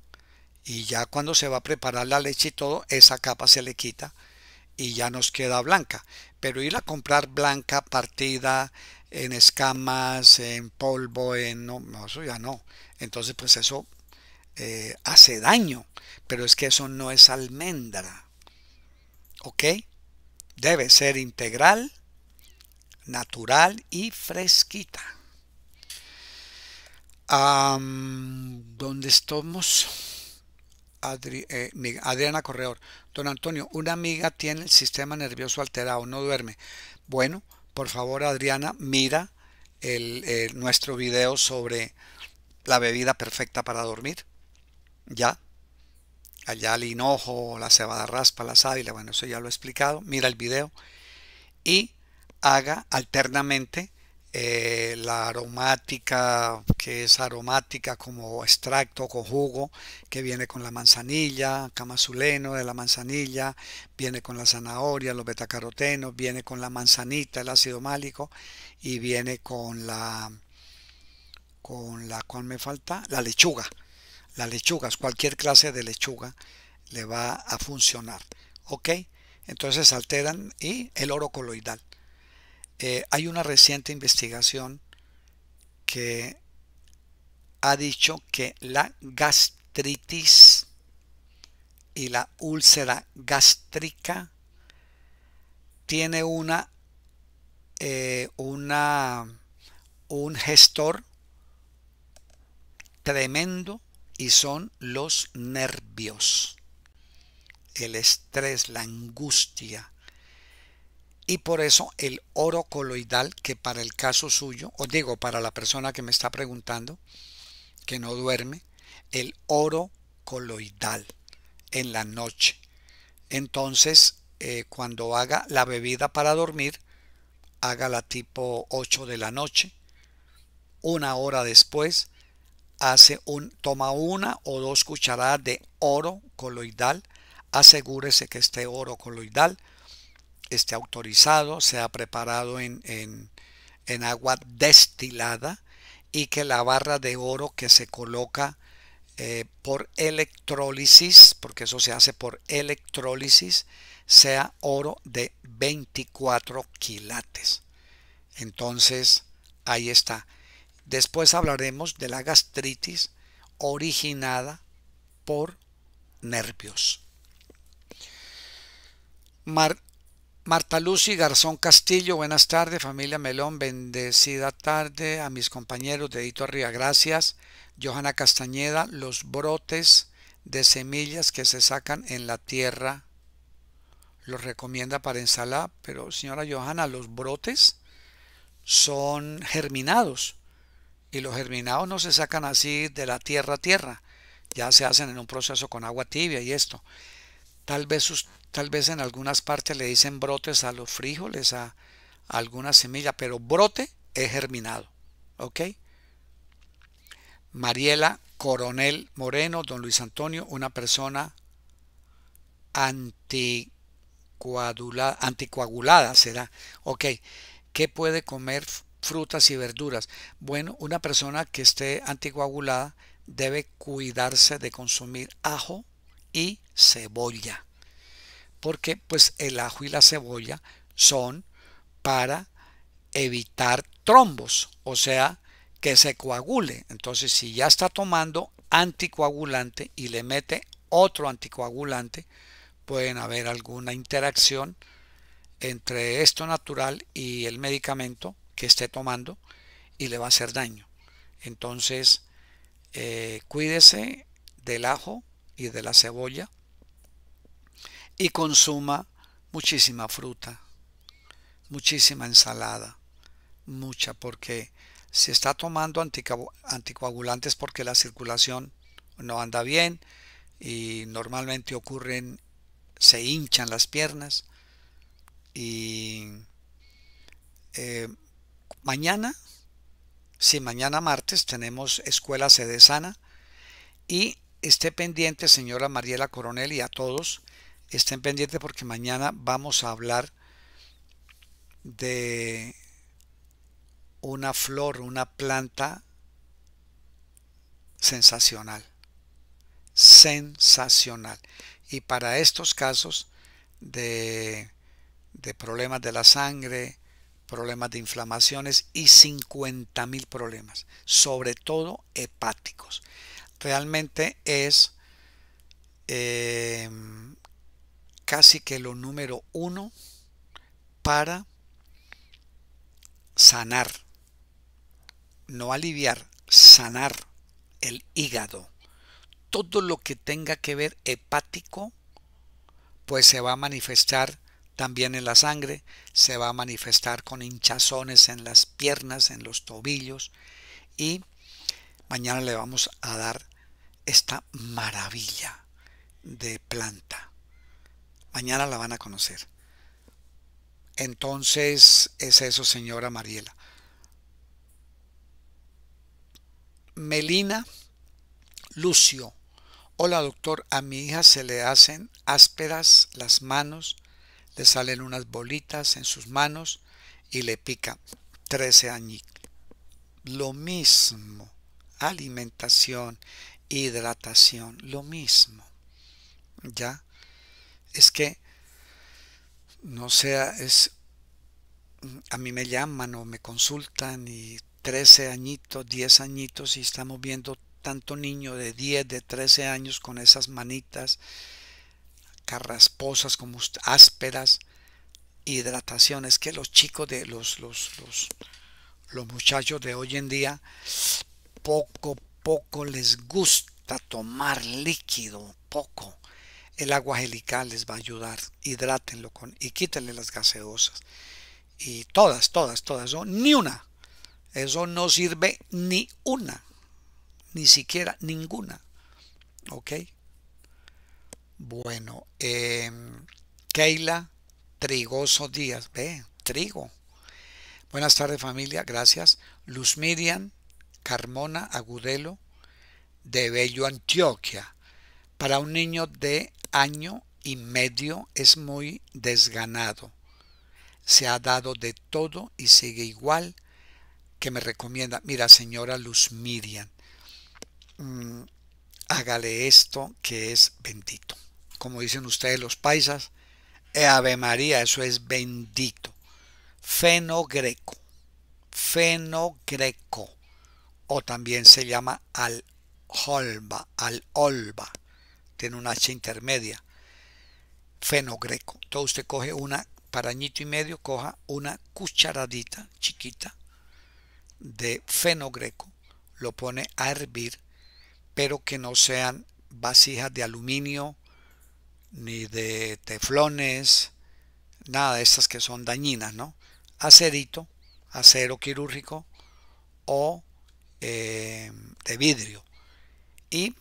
Y ya cuando se va a preparar la leche y todo, esa capa se le quita y ya nos queda blanca. Pero ir a comprar blanca, partida, en escamas, en polvo, en no, eso ya no. Entonces, pues eso eh, hace daño, pero es que eso no es almendra. ¿Ok? Debe ser integral, natural y fresquita. ¿Dónde estamos? Eh, Adriana Correor. Don Antonio, una amiga tiene el sistema nervioso alterado, no duerme. Bueno, por favor Adriana, mira el, nuestro video sobre la bebida perfecta para dormir. Ya. Allá el hinojo, la cebada raspa, la sábila, bueno, eso ya lo he explicado. Mira el video y haga alternamente eh, la aromática, que es aromática como extracto o jugo, que viene con la manzanilla, camazuleno de la manzanilla, viene con la zanahoria, los betacarotenos, viene con la manzanita, el ácido málico, y viene con la, con la, cual me falta? La lechuga. Las lechugas, cualquier clase de lechuga le va a funcionar. ¿Ok? Entonces alteran y el oro coloidal. Eh, hay una reciente investigación que ha dicho que la gastritis y la úlcera gástrica tiene una, eh, una un gestor tremendo y son los nervios el estrés la angustia y por eso el oro coloidal, que para el caso suyo, o digo, para la persona que me está preguntando, que no duerme, el oro coloidal en la noche. Entonces, eh, cuando haga la bebida para dormir, la tipo 8 de la noche. Una hora después, hace un, toma una o dos cucharadas de oro coloidal. Asegúrese que esté oro coloidal esté autorizado, sea preparado en, agua destilada y que la barra de oro que se coloca eh, por electrólisis, porque eso se hace por electrólisis, sea oro de 24 quilates. Entonces, ahí está. Después hablaremos de la gastritis originada por nervios. Marta Lucy Garzón Castillo, buenas tardes, familia Melón, bendecida tarde a mis compañeros de Edito Arriba, gracias. Johanna Castañeda, los brotes de semillas que se sacan en la tierra, los recomienda para ensalada, pero señora Johanna, los brotes son germinados y los germinados no se sacan así de la tierra a tierra, ya se hacen en un proceso con agua tibia y esto. Tal vez, tal vez en algunas partes le dicen brotes a los frijoles, a, alguna semilla, pero brote es germinado. ¿Ok? Mariela Coronel Moreno, don Luis Antonio, una persona anticoagulada, anticoagulada será. Ok, ¿qué puede comer frutas y verduras? Bueno, una persona que esté anticoagulada debe cuidarse de consumir ajo, y cebolla. Porque pues el ajo y la cebolla son para evitar trombos, o sea, que se coagule. Entonces, si ya está tomando anticoagulante y le mete otro anticoagulante, pueden haber alguna interacción entre esto natural y el medicamento que esté tomando y le va a hacer daño. Entonces, eh, cuídese del ajo y de la cebolla y consuma muchísima fruta, muchísima ensalada, mucha, porque se está tomando anticoagulantes porque la circulación no anda bien y normalmente ocurren, se hinchan las piernas y eh, mañana, si mañana martes tenemos escuela sede sana y esté pendiente, señora Mariela Coronel, y a todos, estén pendientes porque mañana vamos a hablar de una flor, una planta sensacional. Sensacional. Y para estos casos de, de problemas de la sangre, problemas de inflamaciones y 50 mil problemas, sobre todo hepáticos realmente es eh, casi que lo número uno para sanar, no aliviar, sanar el hígado. Todo lo que tenga que ver hepático, pues se va a manifestar también en la sangre, se va a manifestar con hinchazones en las piernas, en los tobillos y mañana le vamos a dar esta maravilla de planta. Mañana la van a conocer. Entonces es eso, señora Mariela. Melina Lucio. Hola doctor, a mi hija se le hacen ásperas las manos, le salen unas bolitas en sus manos y le pica. 13 añitos. Lo mismo, alimentación hidratación, lo mismo. ¿Ya? Es que, no sea, es, a mí me llaman o me consultan y 13 añitos, 10 añitos y estamos viendo tanto niño de 10, de 13 años con esas manitas carrasposas, como ásperas, hidratación. Es que los chicos de los, los, los, los muchachos de hoy en día poco, poco les gusta tomar líquido, poco, el agua gelical les va a ayudar. Hidrátenlo con, y quítenle las gaseosas. Y todas, todas, todas, ni una. Eso no sirve ni una, ni siquiera ninguna. ¿Ok? Bueno, em, Keila Trigoso Díaz, ve, trigo. Buenas tardes familia, gracias. Luz Miriam, Carmona Agudelo de Bello, Antioquia. Para un niño de año y medio es muy desganado. Se ha dado de todo y sigue igual que me recomienda. Mira, señora Luz Miriam, mm, hágale esto que es bendito. Como dicen ustedes los paisas, Ave María, eso es bendito. Feno Greco, Feno Greco o también se llama al-holba, al tiene una H intermedia, fenogreco. Entonces usted coge una parañito y medio, coja una cucharadita chiquita de fenogreco, lo pone a hervir, pero que no sean vasijas de aluminio ni de teflones, nada de estas que son dañinas, ¿no? Acerito, acero quirúrgico o eh, de vidrio. Y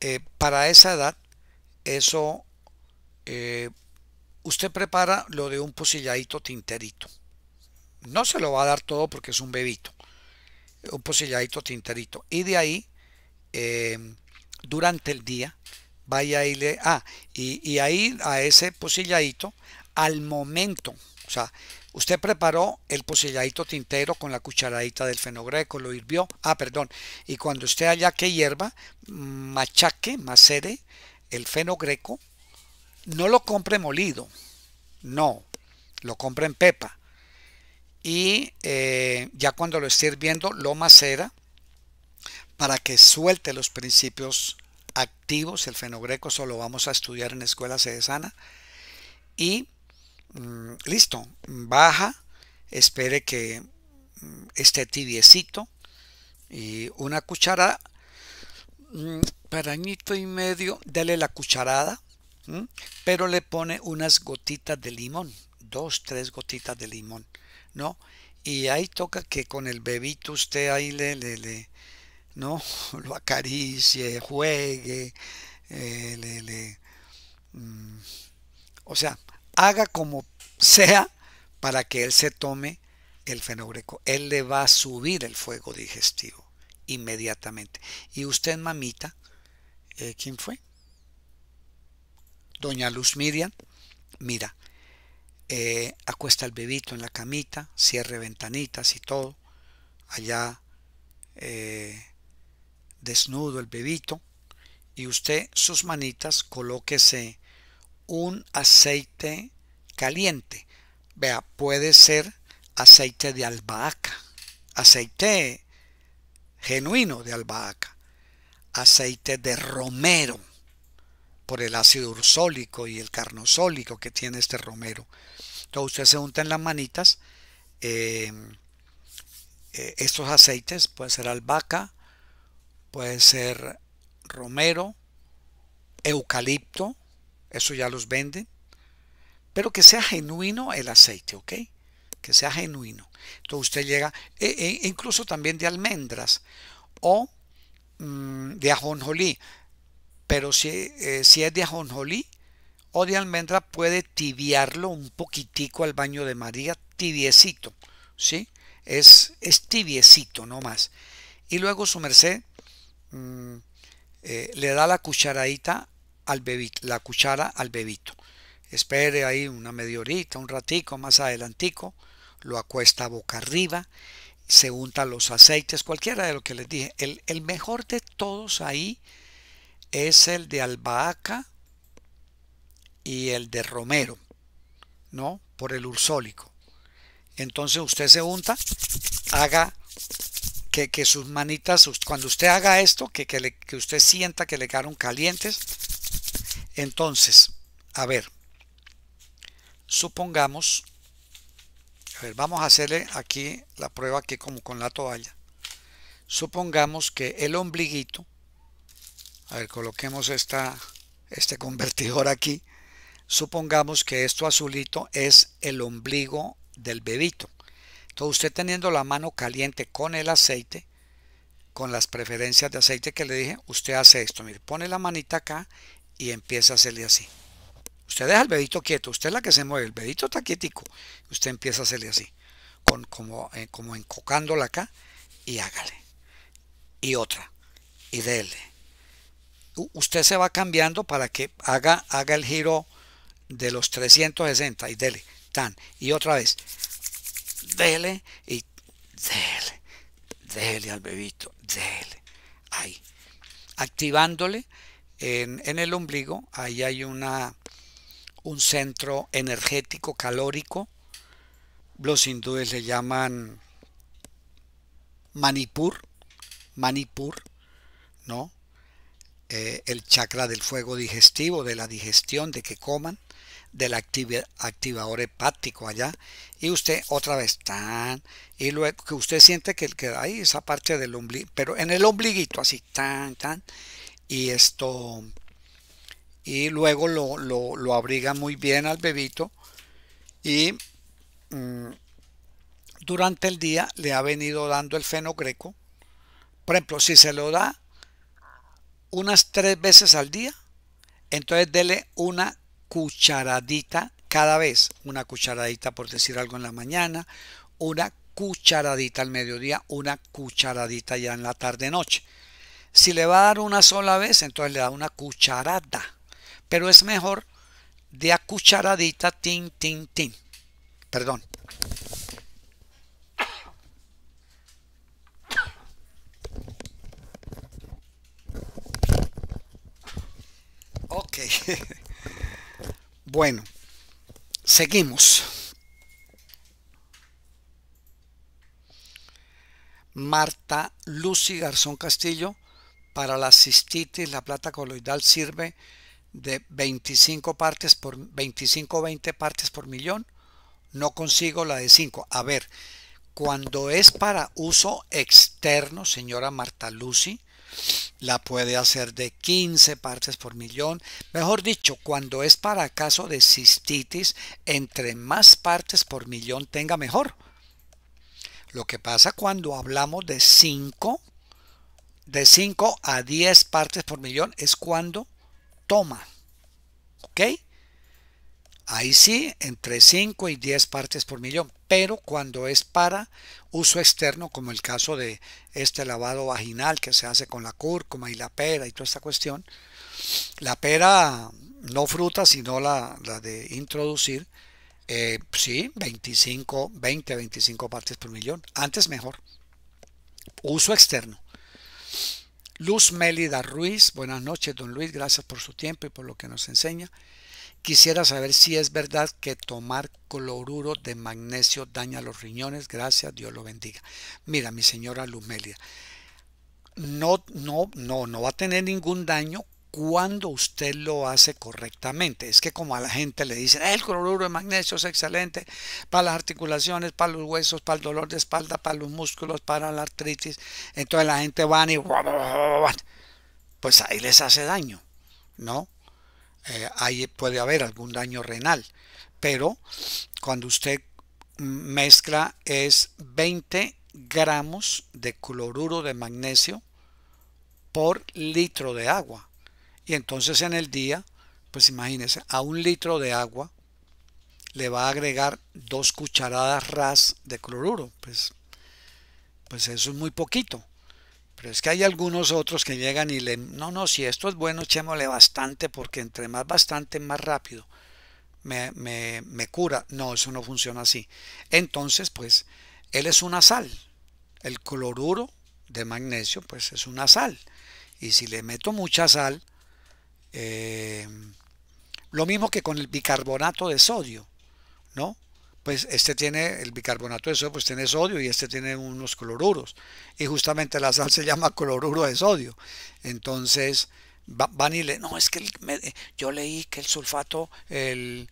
eh, para esa edad, eso eh, usted prepara lo de un posilladito tinterito. No se lo va a dar todo porque es un bebito. Un posilladito tinterito. Y de ahí, durante el día, vaya y le. Ah, y, ahí a ese posilladito, al momento sea, usted preparó el posilladito tintero con la cucharadita del fenogreco, lo hirvió, ah, perdón, y cuando usted haya que hierva, machaque, macere el fenogreco, no lo compre molido, no, lo compre en pepa. Y eh, ya cuando lo esté hirviendo, lo macera para que suelte los principios activos. El fenogreco solo vamos a estudiar en Escuela sedesana. Y Mm, listo, baja, espere que mm, esté tibiecito y una cucharada, mm, parañito y medio, dale la cucharada, pero le pone unas gotitas de limón, dos, tres gotitas de limón, ¿no? Y ahí toca que con el bebito usted ahí le, le, le ¿no? Lo acaricie, juegue, eh, le, le o sea, haga como sea para que él se tome el fenogreco. Él le va a subir el fuego digestivo inmediatamente. Y usted, mamita, eh, ¿quién fue? Doña Luz Miriam, mira, eh, acuesta al bebito en la camita, cierre ventanitas y todo, allá eh, desnudo el bebito, y usted sus manitas colóquese un aceite caliente. Vea, puede ser aceite de albahaca, aceite genuino de albahaca, aceite de romero, por el ácido ursólico y el carnosólico que tiene este romero. Entonces usted se unta en las manitas em, eh, estos aceites, puede ser albahaca, puede ser romero, eucalipto, eso ya los venden. Pero que sea genuino el aceite, ¿ok? Que sea genuino. Entonces usted llega, e, e, incluso también de almendras o mm, de ajonjolí. Pero si, eh, si es de ajonjolí o de almendra, puede tibiarlo un poquitico al baño de María, tibiecito, ¿sí? Es, es tibiecito, no más. Y luego su merced mm, eh, le da la cucharadita al bebito, la cuchara al bebito. Espere ahí una media horita, un ratico, más adelantico, lo acuesta boca arriba, se unta los aceites, cualquiera de lo que les dije. El, mejor de todos ahí es el de albahaca y el de romero, ¿no? Por el ursólico. Entonces usted se unta, haga que, sus manitas, cuando usted haga esto, que, que, que usted sienta que le quedaron calientes, entonces, a ver, supongamos, a ver, vamos a hacerle aquí la prueba aquí como con la toalla. Supongamos que el ombliguito, a ver, coloquemos esta, este convertidor aquí, supongamos que esto azulito es el ombligo del bebito. Entonces usted teniendo la mano caliente con el aceite, con las preferencias de aceite que le dije, usted hace esto. Mire, pone la manita acá y empieza a hacerle así. Usted deja al bebito quieto, usted es la que se mueve, el bebito está quietico, usted empieza a hacerle así, con, como, eh, como encocándola acá y hágale. Y otra, y dele. usted se va cambiando para que haga, haga el giro de los 360 y dele, tan, y otra vez, dele y dele, dele al bebito, dele, ahí, activándole en, el ombligo, ahí hay una, un centro energético calórico. Los hindúes le llaman Manipur, Manipur, ¿no? Eh, el chakra del fuego digestivo, de la digestión, de que coman, del activador hepático allá. Y usted otra vez tan, y luego que usted siente que, que ahí esa parte del ombligo, pero en el ombliguito así tan, tan y esto y luego lo, abriga muy bien al bebito y mm, durante el día le ha venido dando el fenogreco por ejemplo si se lo da unas tres veces al día entonces dele una cucharadita cada vez una cucharadita por decir algo en la mañana una cucharadita al mediodía una cucharadita ya en la tarde noche si le va a dar una sola vez, entonces le da una cucharada. Pero es mejor de a cucharadita, tin, tin, tin. Perdón. Ok. bueno, seguimos. Marta Lucy Garzón Castillo para la cistitis la plata coloidal sirve de 25 partes por 25 20 partes por millón. No consigo la de 5. A ver, cuando es para uso externo, señora Marta Lucy, la puede hacer de 15 partes por millón. Mejor dicho, cuando es para caso de cistitis, entre más partes por millón tenga mejor. Lo que pasa cuando hablamos de 5 de 5 a 10 partes por millón es cuando toma. ¿Ok? Ahí sí, entre 5 y 10 partes por millón, pero cuando es para uso externo, como el caso de este lavado vaginal que se hace con la cúrcuma y la pera y toda esta cuestión, la pera, no fruta, sino la, de introducir, eh, sí, 25, 20, 25 partes por millón, antes mejor, uso externo. Luz Mélida Ruiz, buenas noches, don Luis, gracias por su tiempo y por lo que nos enseña. Quisiera saber si es verdad que tomar cloruro de magnesio daña los riñones. Gracias, Dios lo bendiga. Mira, mi señora Luz Mélida, no, no, no, no va a tener ningún daño cuando usted lo hace correctamente. Es que como a la gente le dicen, ah, el cloruro de magnesio es excelente para las articulaciones, para los huesos, para el dolor de espalda, para los músculos, para la artritis. Entonces la gente va y... Pues ahí les hace daño, ¿no? Eh, ahí puede haber algún daño renal. Pero cuando usted mezcla es 20 gramos de cloruro de magnesio por litro de agua y entonces en el día, pues imagínense, a un litro de agua le va a agregar dos cucharadas ras de cloruro. Pues, pues eso es muy poquito. Pero es que hay algunos otros que llegan y le... No, no, si esto es bueno, echémosle bastante porque entre más bastante, más rápido. Me, me, me, cura. No, eso no funciona así. Entonces, pues, él es una sal. El cloruro de magnesio, pues, es una sal. Y si le meto mucha sal, eh, lo mismo que con el bicarbonato de sodio, ¿no? Pues este tiene, el bicarbonato de sodio, pues tiene sodio y este tiene unos cloruros. Y justamente la sal se llama cloruro de sodio. Entonces, van y le, no, es que yo leí que el sulfato, el,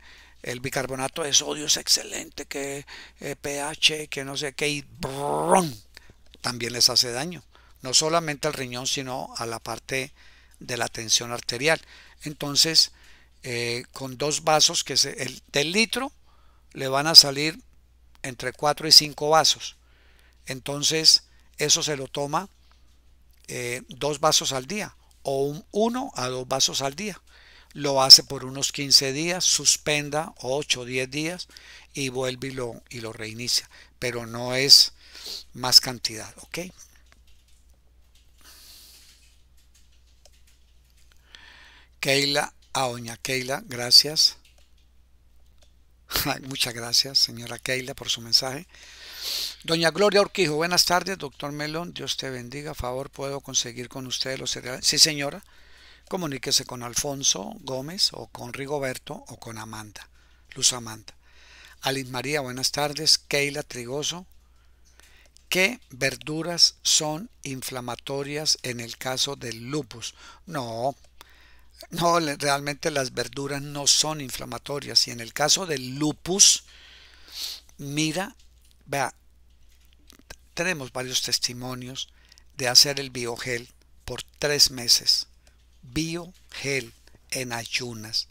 bicarbonato de sodio es excelente, que eh, pH, que no sé qué, y también les hace daño. No solamente al riñón, sino a la parte de la tensión arterial. Entonces, eh, con dos vasos que del litro le van a salir entre 4 y 5 vasos. Entonces, eso se lo toma eh, dos vasos al día o un, uno a dos vasos al día. Lo hace por unos 15 días, suspenda 8 o 10 días y vuelve y lo, y lo reinicia. Pero no es más cantidad, ¿ok? Keila, a doña Keila, gracias. Muchas gracias, señora Keila, por su mensaje. Doña Gloria Orquijo, buenas tardes, doctor Melón, Dios te bendiga, a favor, puedo conseguir con usted los cereales. Sí, señora, comuníquese con Alfonso Gómez o con Rigoberto o con Amanda, Luz Amanda. Alice María, buenas tardes. Keila Trigoso, ¿qué verduras son inflamatorias en el caso del lupus? No, no, realmente las verduras no son inflamatorias. Y en el caso del lupus, mira, vea, tenemos varios testimonios de hacer el biogel por tres meses. Biogel en ayunas,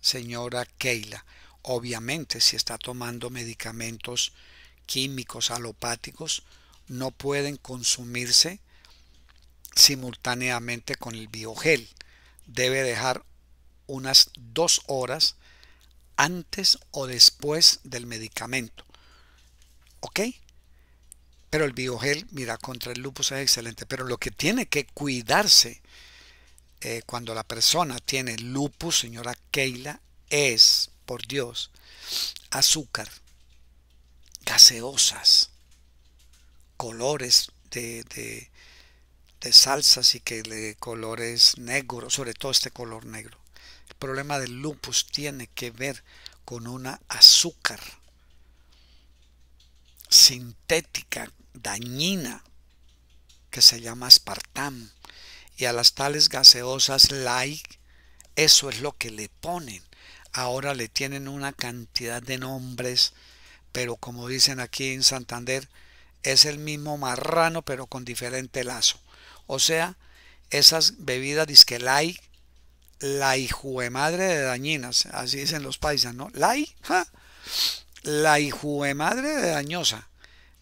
señora Keila. Obviamente, si está tomando medicamentos químicos, alopáticos, no pueden consumirse simultáneamente con el biogel debe dejar unas dos horas antes o después del medicamento. ¿Ok? Pero el biogel, mira, contra el lupus es excelente. Pero lo que tiene que cuidarse eh, cuando la persona tiene lupus, señora Keila, es, por Dios, azúcar, gaseosas, colores de, de salsas y que le colores negros, sobre todo este color negro. El problema del lupus tiene que ver con una azúcar sintética, dañina, que se llama aspartam. Y a las tales gaseosas light, eso es lo que le ponen. Ahora le tienen una cantidad de nombres, pero como dicen aquí en Santander, es el mismo marrano, pero con diferente lazo. O sea, esas bebidas disque lai la madre de dañinas, así dicen los paisas, ¿no? lai la la madre de dañosa.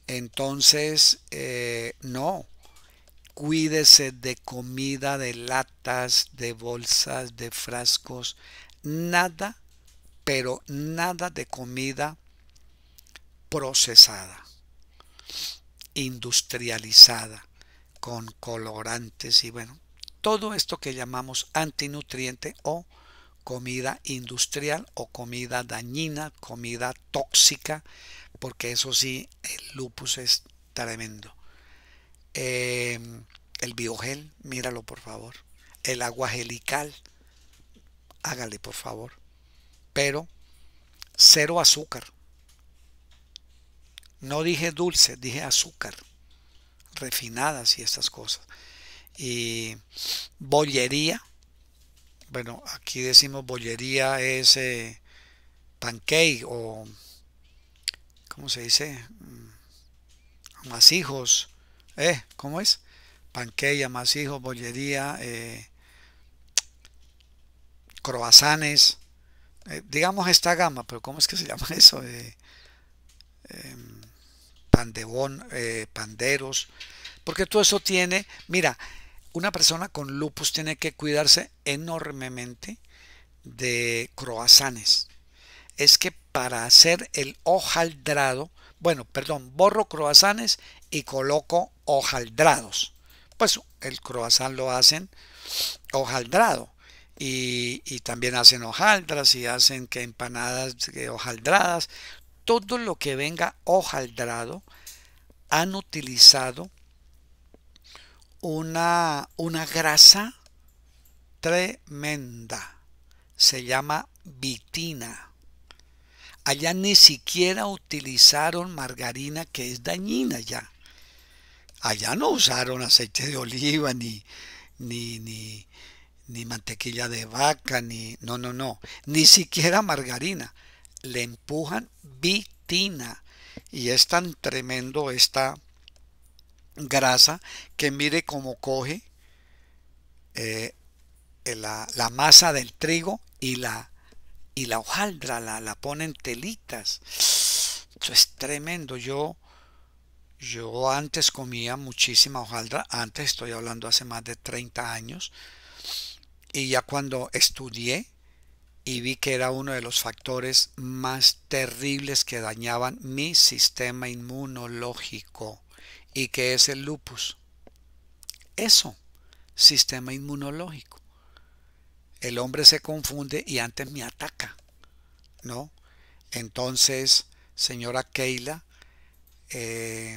Entonces, eh, no, cuídese de comida de latas, de bolsas, de frascos, nada, pero nada de comida procesada, industrializada con colorantes y bueno, todo esto que llamamos antinutriente o comida industrial o comida dañina, comida tóxica, porque eso sí, el lupus es tremendo. Em, el biogel, míralo por favor. El agua gelical, hágale por favor. Pero cero azúcar. No dije dulce, dije azúcar refinadas y estas cosas. Y bollería, bueno, aquí decimos bollería es eh, pancake o, ¿cómo se dice? Mm, amasijos, ¿eh? ¿Cómo es? Pancake, amasijos, bollería, eh, eh, digamos esta gama, pero ¿cómo es que se llama eso? Eh, em, pandebón, eh, panderos, porque todo eso tiene, mira, una persona con lupus tiene que cuidarse enormemente de croasanes. Es que para hacer el hojaldrado, bueno, perdón, borro croasanes y coloco hojaldrados. Pues el croazán lo hacen hojaldrado. Y, también hacen hojaldras y hacen que empanadas hojaldradas todo lo que venga hojaldrado han utilizado una, una grasa tremenda. Se llama vitina. Allá ni siquiera utilizaron margarina que es dañina ya. Allá no usaron aceite de oliva ni, ni, ni mantequilla de vaca, ni, no, no, no, ni siquiera margarina le empujan vitina. Y es tan tremendo esta grasa que mire cómo coge eh, la, masa del trigo y la, y la hojaldra, la, la ponen telitas. Eso es tremendo. Yo, yo antes comía muchísima hojaldra, antes estoy hablando hace más de 30 años, y ya cuando estudié, y vi que era uno de los factores más terribles que dañaban mi sistema inmunológico y que es el lupus. Eso, sistema inmunológico. El hombre se confunde y antes me ataca, ¿no? Entonces, señora Keila, eh,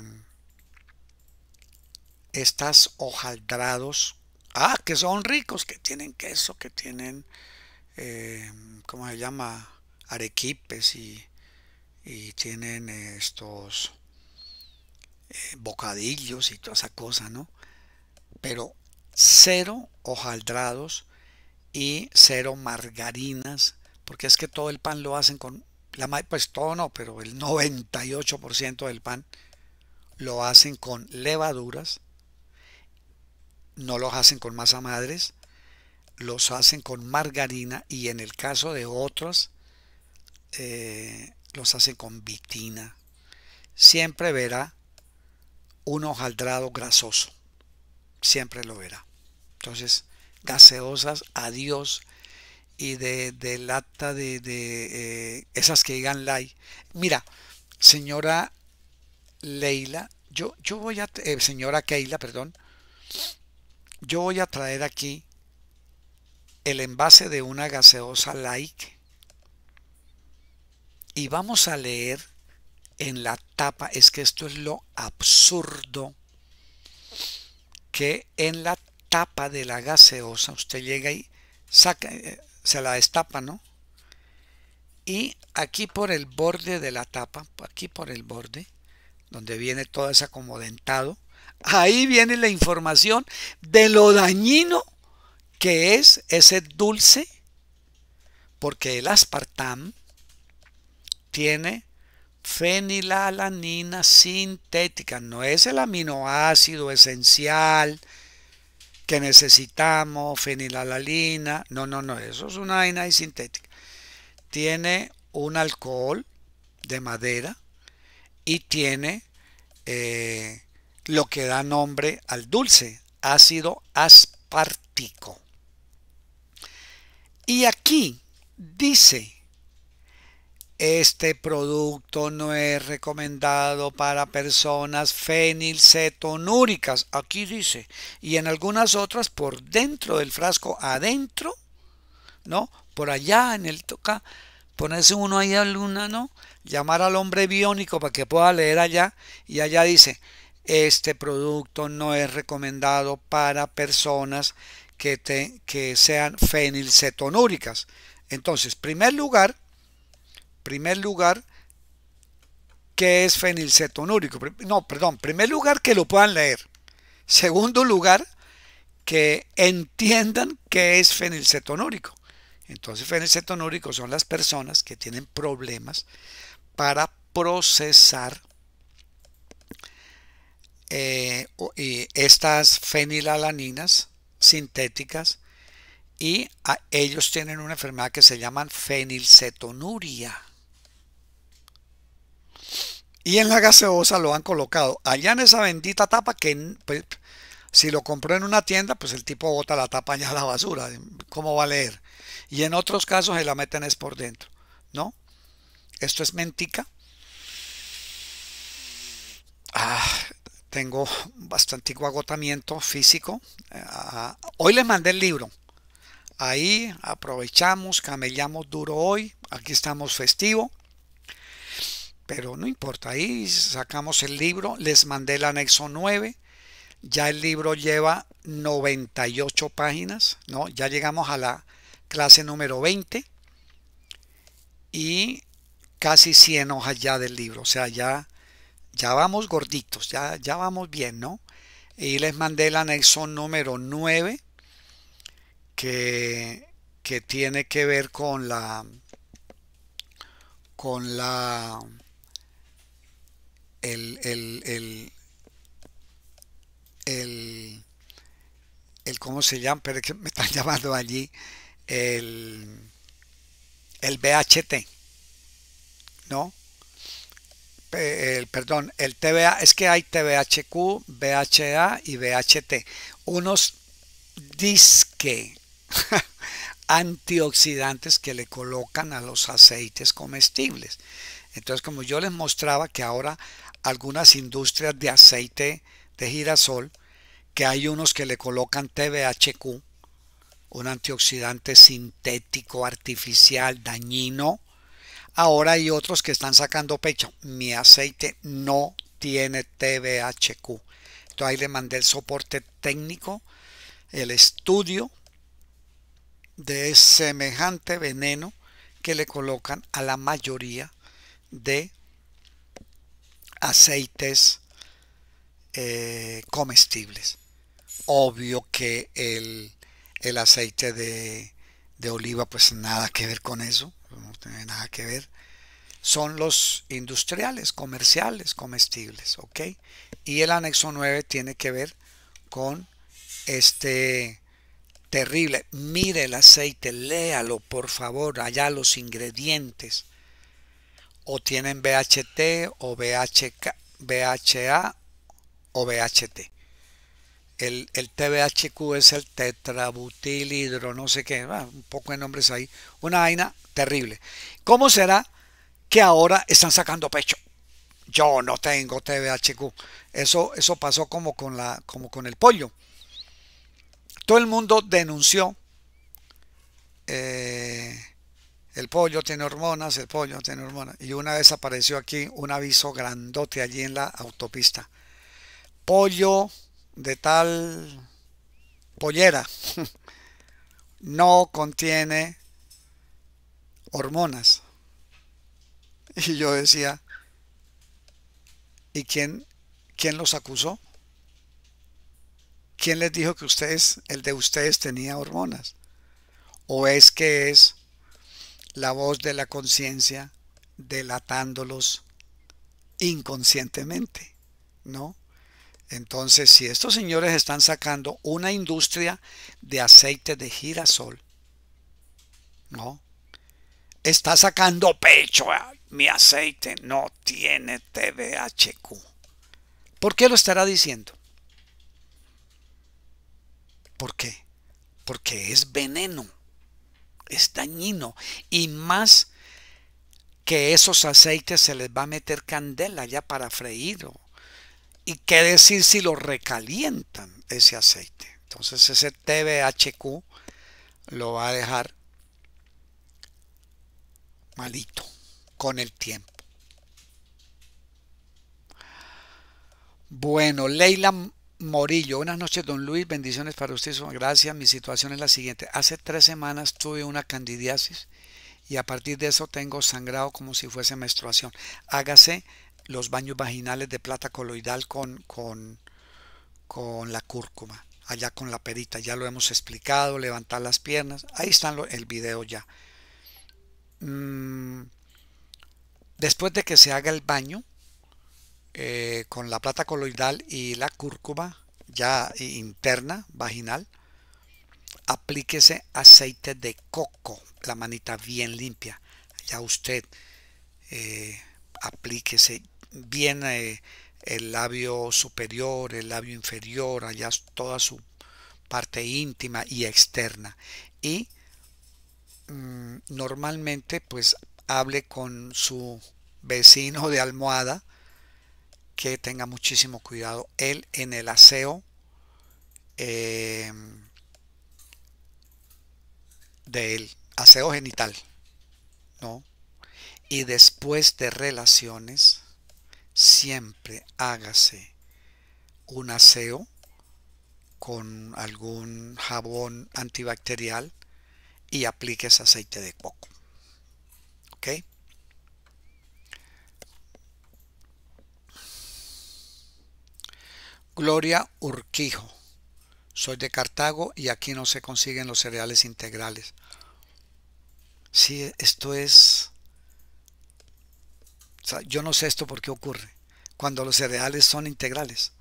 estas hojaldrados, ah, que son ricos, que tienen queso, que tienen eh, ¿cómo se llama? Arequipes y, tienen estos eh, bocadillos y toda esa cosa, ¿no? Pero cero hojaldrados y cero margarinas, porque es que todo el pan lo hacen con, la, pues todo no, pero el 98% del pan lo hacen con levaduras, no los hacen con masa madres, los hacen con margarina y en el caso de otros eh, los hacen con vitina. Siempre verá un hojaldrado grasoso. Siempre lo verá. Entonces, gaseosas, adiós. Y de, de lata de, eh, esas que digan like Mira, señora Leila, yo, yo voy a, eh, señora Keila, perdón, yo voy a traer aquí el envase de una gaseosa like y vamos a leer en la tapa, es que esto es lo absurdo, que en la tapa de la gaseosa usted llega y saca, eh, se la destapa, ¿no? Y aquí por el borde de la tapa, aquí por el borde, donde viene todo ese acomodentado, ahí viene la información de lo dañino que es ese dulce, porque el aspartam tiene fenilalanina sintética, no es el aminoácido esencial que necesitamos, fenilalanina, no, no, no, eso es una vaina sintética. Tiene un alcohol de madera y tiene eh, lo que da nombre al dulce, ácido aspartico. Y aquí dice, este producto no es recomendado para personas fenilcetonúricas. Aquí dice. Y en algunas otras por dentro del frasco, adentro, ¿no? Por allá en el toca. Ponerse uno ahí a luna, ¿no? Llamar al hombre biónico para que pueda leer allá. Y allá dice, este producto no es recomendado para personas que, sean fenilcetonúricas. Entonces, primer lugar, primer lugar, ¿qué es fenilcetonúrico? No, perdón, primer lugar que lo puedan leer. Segundo lugar, que entiendan qué es fenilcetonúrico. Entonces, fenilcetonúrico son las personas que tienen problemas para procesar eh, estas fenilalaninas sintéticas y ellos tienen una enfermedad que se llaman fenilcetonuria. Y en la gaseosa lo han colocado allá en esa bendita tapa que pues, si lo compró en una tienda, pues el tipo bota la tapa allá a la basura. ¿Cómo va a leer? Y en otros casos se la meten es por dentro. ¿No? Esto es mentica. Ah, tengo bastante agotamiento físico. Eh, hoy les mandé el libro. Ahí aprovechamos, camellamos duro hoy. Aquí estamos festivo. Pero no importa, ahí sacamos el libro. Les mandé el anexo 9. Ya el libro lleva 98 páginas. ¿no? Ya llegamos a la clase número 20. Y casi 100 hojas ya del libro. O sea, ya ya vamos gorditos, ya, ya vamos bien, ¿no? Y les mandé la anexo número 9 que, que tiene que ver con la con la el, el, el, el, cómo se llama, pero que me están llamando allí el el BHT, ¿no? el, perdón, el TBA, es que hay TBHQ, BHA y BHT unos disque antioxidantes que le colocan a los aceites comestibles. Entonces, como yo les mostraba que ahora algunas industrias de aceite de girasol, que hay unos que le colocan TBHQ, un antioxidante sintético, artificial, dañino, Ahora hay otros que están sacando pecho. Mi aceite no tiene TBHQ. Entonces ahí le mandé el soporte técnico, el estudio de semejante veneno que le colocan a la mayoría de aceites eh, comestibles. Obvio que el, aceite de oliva pues nada que ver con eso tiene nada que ver, son los industriales, comerciales, comestibles, ¿ok? Y el anexo 9 tiene que ver con este terrible. Mire el aceite, léalo por favor, allá los ingredientes. O tienen BHT o BHA o BHT el, TBHQ es el tetrabutilidro, no sé qué, ah, un poco de nombres ahí, una vaina terrible. ¿Cómo será que ahora están sacando pecho? Yo no tengo TBHQ. Eso, eso pasó como con, la, como con el pollo. Todo el mundo denunció. Eh, el pollo tiene hormonas, el pollo tiene hormonas. Y una vez apareció aquí un aviso grandote allí en la autopista. Pollo de tal pollera no contiene hormonas. Y yo decía, ¿y quién, quién los acusó? ¿Quién les dijo que ustedes, el de ustedes tenía hormonas? ¿O es que es la voz de la conciencia delatándolos inconscientemente? ¿No? Entonces, si estos señores están sacando una industria de aceite de girasol, ¿no? Está sacando pecho, mi aceite no tiene TBHQ. ¿Por qué lo estará diciendo? ¿Por qué? Porque es veneno, es dañino y más que esos aceites se les va a meter candela ya para freírlo y qué decir si lo recalientan ese aceite. Entonces ese TBHQ lo va a dejar malito con el tiempo. Bueno, Leila Morillo, buenas noches, don Luis, bendiciones para usted. Gracias, mi situación es la siguiente. Hace tres semanas tuve una candidiasis y a partir de eso tengo sangrado como si fuese menstruación. Hágase los baños vaginales de plata coloidal con, con, la cúrcuma, allá con la perita, ya lo hemos explicado, levantar las piernas, ahí está el video ya. Mm, después de que se haga el baño eh, con la plata coloidal y la cúrcuma ya interna, vaginal, aplíquese aceite de coco, la manita bien limpia. Ya usted eh, aplíquese Viene eh, el labio superior, el labio inferior, allá toda su parte íntima y externa. Y mm, normalmente pues hable con su vecino de almohada que tenga muchísimo cuidado él en el aseo em, de él, aseo genital, ¿no? Y después de relaciones, siempre hágase un aseo con algún jabón antibacterial y apliques aceite de coco. ¿Ok? Gloria Urquijo. Soy de Cartago y aquí no se consiguen los cereales integrales. Sí, esto es yo no sé esto por qué ocurre, cuando los cereales son integrales.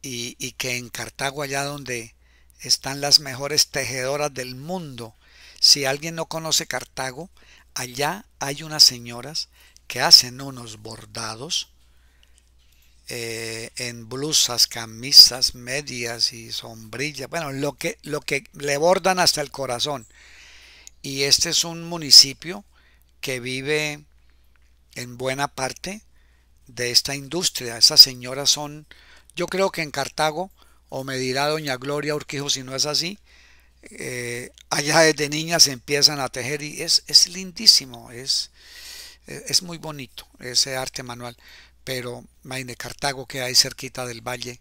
Y, que en Cartago, allá donde están las mejores tejedoras del mundo, si alguien no conoce Cartago, allá hay unas señoras que hacen unos bordados eh, en blusas, camisas, medias y sombrillas, bueno, lo que, lo que le bordan hasta el corazón. Y este es un municipio que vive en buena parte de esta industria. Esas señoras son, yo creo que en Cartago, o me dirá doña Gloria Urquijo si no es así, eh, allá desde niñas empiezan a tejer y es, lindísimo, es, es muy bonito ese arte manual. Pero de Cartago que hay cerquita del valle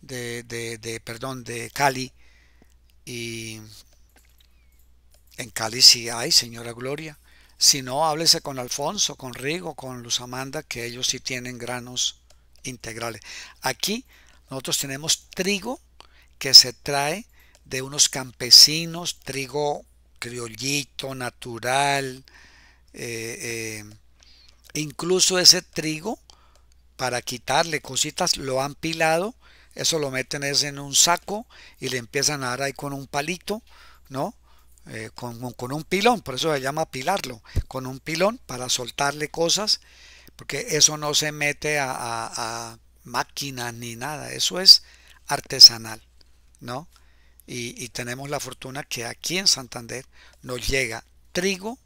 de, de, de, perdón, de Cali y en Cali sí hay, señora Gloria. Si no, háblese con Alfonso, con Rigo, con Luz Amanda, que ellos sí tienen granos integrales. Aquí nosotros tenemos trigo que se trae de unos campesinos, trigo criollito, natural, eh, eh, incluso ese trigo para quitarle cositas lo han pilado, eso lo meten en un saco y le empiezan a dar ahí con un palito, ¿no? Eh, con, un pilón, por eso se llama pilarlo, con un pilón para soltarle cosas, porque eso no se mete a, máquina ni nada, eso es artesanal, ¿no? Y, y, tenemos la fortuna que aquí en Santander nos llega trigo,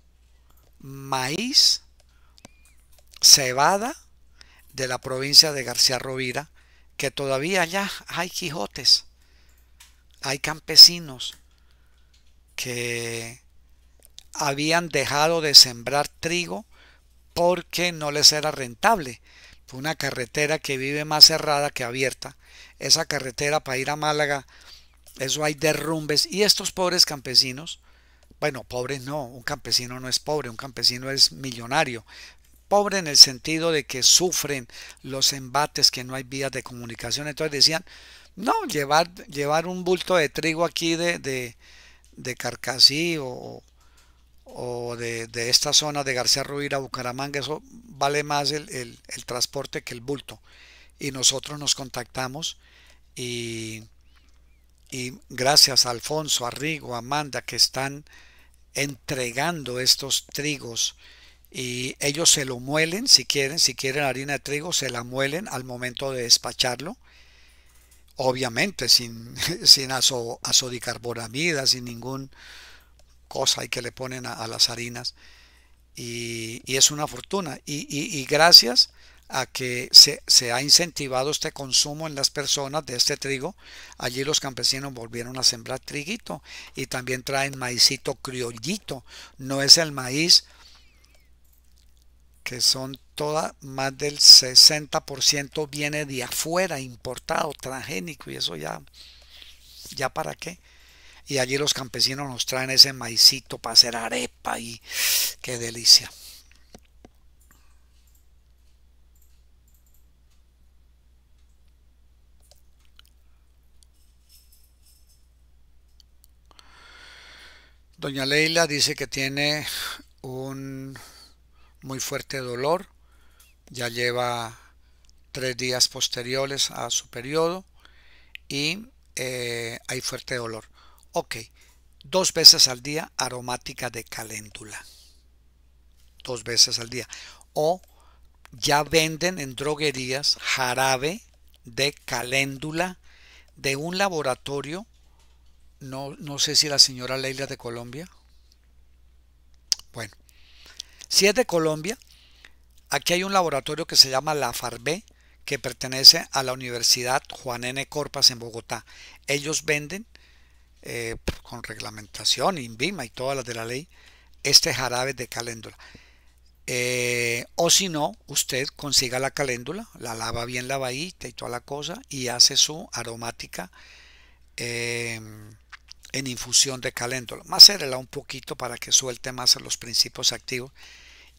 maíz, cebada de la provincia de García Rovira, que todavía allá hay Quijotes, hay campesinos, que habían dejado de sembrar trigo porque no les era rentable. Una carretera que vive más cerrada que abierta. Esa carretera para ir a Málaga, eso hay derrumbes. Y estos pobres campesinos, bueno, pobres no, un campesino no es pobre, un campesino es millonario. Pobre en el sentido de que sufren los embates, que no hay vías de comunicación. Entonces decían, no, llevar, llevar un bulto de trigo aquí de, de de Carcasí o, de, esta zona de García Ruíra, a Bucaramanga, eso vale más el, el, transporte que el bulto. Y nosotros nos contactamos y, y gracias a Alfonso, a Rigo, a Amanda que están entregando estos trigos y ellos se lo muelen si quieren, si quieren harina de trigo, se la muelen al momento de despacharlo obviamente sin, sin aso, sin ningún cosa que le ponen a, las harinas. Y, es una fortuna. Y, gracias a que se, se, ha incentivado este consumo en las personas de este trigo, allí los campesinos volvieron a sembrar triguito y también traen maicito criollito. No es el maíz que son toda, más del 60% viene de afuera, importado, transgénico, y eso ya, ya para qué. Y allí los campesinos nos traen ese maicito para hacer arepa y qué delicia. Doña Leila dice que tiene un muy fuerte dolor ya lleva tres días posteriores a su periodo y eh, hay fuerte olor Ok, dos veces al día aromática de caléndula. Dos veces al día. O ya venden en droguerías jarabe de caléndula de un laboratorio. No, no sé si la señora Leila de Colombia. Bueno, si es de Colombia, Aquí hay un laboratorio que se llama la que pertenece a la Universidad Juan N. Corpas en Bogotá. Ellos venden, eh, con reglamentación, INVIMA y todas las de la ley, este jarabe de caléndula. Eh, o si no, usted consiga la caléndula, la lava bien la lavadita y toda la cosa y hace su aromática em, en infusión de caléndula. Macérela un poquito para que suelte más los principios activos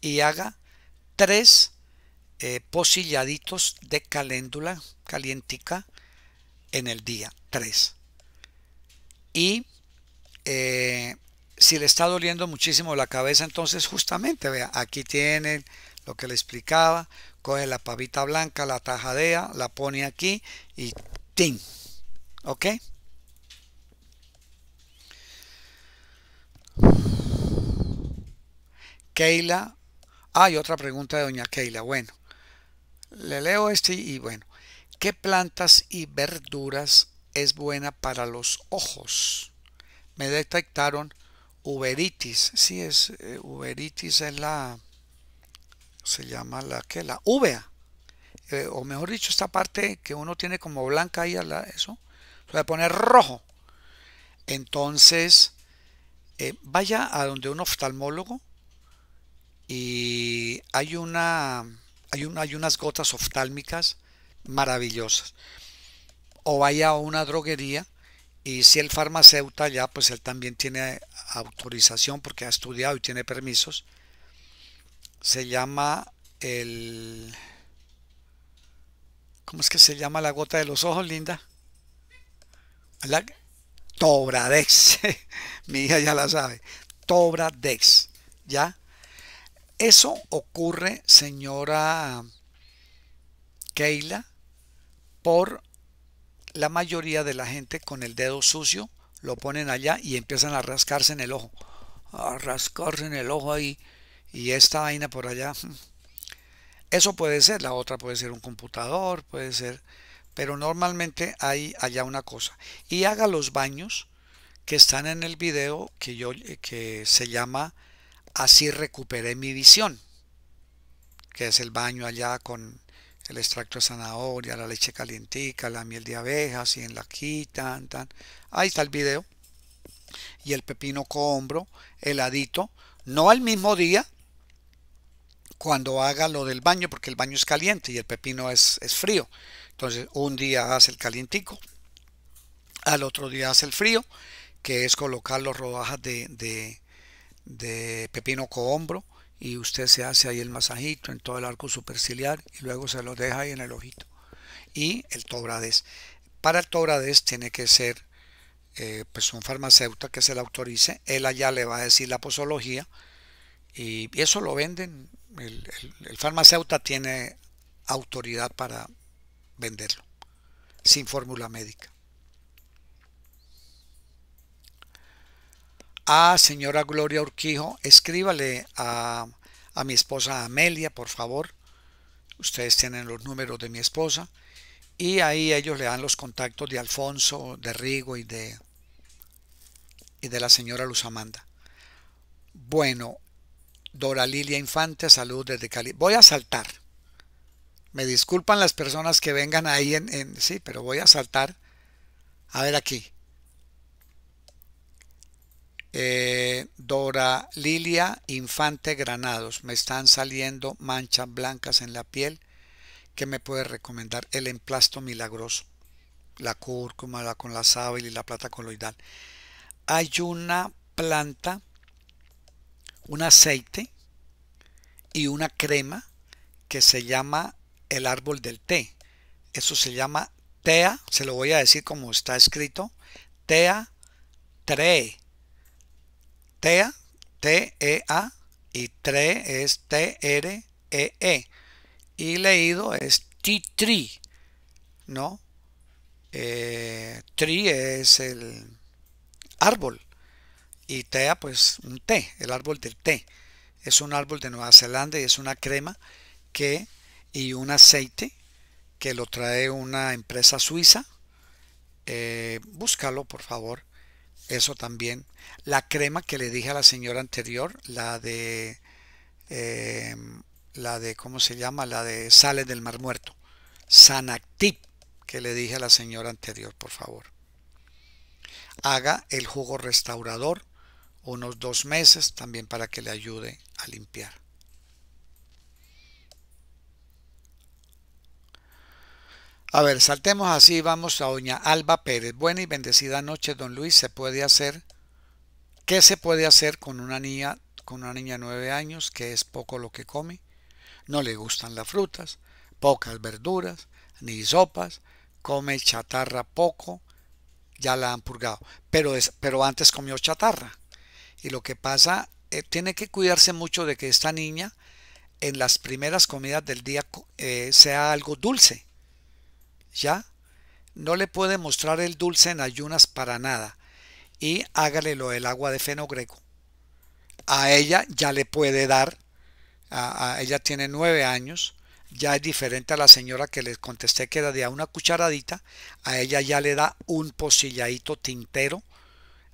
y haga tres eh, posilladitos de caléndula calientica en el día tres Y eh, si le está doliendo muchísimo la cabeza, entonces justamente, vea, aquí tiene lo que le explicaba, coge la pavita blanca, la tajadea, la pone aquí y ¡Tin! ¿Ok? Keila hay ah, otra pregunta de doña Keila. Bueno, le leo este y bueno. ¿Qué plantas y verduras es buena para los ojos? Me detectaron uveritis. Sí, es uberitis eh, uveritis es la se llama la que la uvea. Eh, o mejor dicho, esta parte que uno tiene como blanca ahí a la, eso, se a poner rojo. Entonces, eh, vaya a donde un oftalmólogo y hay una hay, hay unas gotas oftálmicas maravillosas o vaya a una droguería y si el farmacéutico ya pues él también tiene autorización porque ha estudiado y tiene permisos se llama el ¿cómo es que se llama la gota de los ojos linda? la Tobradex mi hija ya la sabe Tobradex ya eso ocurre, señora Keila, por la mayoría de la gente con el dedo sucio, lo ponen allá y empiezan a rascarse en el ojo. A rascarse en el ojo ahí y esta vaina por allá. Eso puede ser, la otra puede ser un computador, puede ser, pero normalmente hay allá una cosa. Y haga los baños que están en el video que yo eh, que se llama Así recuperé mi visión, que es el baño allá con el extracto de zanahoria, la leche calientica, la miel de abejas, y en la quitan, tan. Ahí está el video. Y el pepino cohombro, heladito, no al mismo día, cuando haga lo del baño, porque el baño es caliente y el pepino es, es frío. Entonces, un día hace el calientico, al otro día hace el frío, que es colocar los rodajas de, de pepino cohombro y usted se hace ahí el masajito en todo el arco superciliar y luego se lo deja ahí en el ojito. Y el Tobrades. Para el Tobrades tiene que ser eh, pues un farmacéutico que se le autorice. Él allá le va a decir la posología y, eso lo venden. El, el farmacéutico tiene autoridad para venderlo sin fórmula médica. A señora Gloria Urquijo, escríbale a, mi esposa Amelia, por favor. Ustedes tienen los números de mi esposa. Y ahí ellos le dan los contactos de Alfonso, de Rigo y de, y de la señora Luz Amanda. Bueno, Dora Lilia Infante, salud desde Cali. Voy a saltar. Me disculpan las personas que vengan ahí en, sí, pero voy a saltar. A ver aquí. Eh, Dora Lilia Infante Granados. Me están saliendo manchas blancas en la piel. ¿Qué me puede recomendar? El emplasto milagroso. La cúrcuma, la con la sábila y la plata coloidal. Hay una planta, un aceite y una crema que se llama el árbol del té. Eso se llama tea, se lo voy a decir como está escrito, tea 3 TEA, T-E-A, y TRE es T-R-E-E. y leído es TRI, ¿no? Eh, TRI es el árbol y TEA pues un té, el árbol del té. Es un árbol de Nueva Zelanda y es una crema que y un aceite que lo trae una empresa suiza. Eh, búscalo por favor eso también. La crema que le dije a la señora anterior, la de... Eh, la de, ¿cómo se llama? La de sales del mar muerto. Sanactip, que le dije a la señora anterior, por favor. Haga el jugo restaurador unos dos meses también para que le ayude a limpiar. A ver, saltemos así, vamos a doña Alba Pérez. Buena y bendecida noche, don Luis. ¿Se puede hacer? ¿Qué se puede hacer con una niña, con una niña de nueve años que es poco lo que come? No le gustan las frutas, pocas verduras, ni sopas, come chatarra poco, ya la han purgado. Pero, es, pero antes comió chatarra. Y lo que pasa, eh, tiene que cuidarse mucho de que esta niña en las primeras comidas del día eh, sea algo dulce. ¿ya? No le puede mostrar el dulce en ayunas para nada. Y hágale lo del agua de fenogreco. A ella ya le puede dar, a, ella tiene nueve años, ya es diferente a la señora que les contesté que era de una cucharadita, a ella ya le da un pocilladito tintero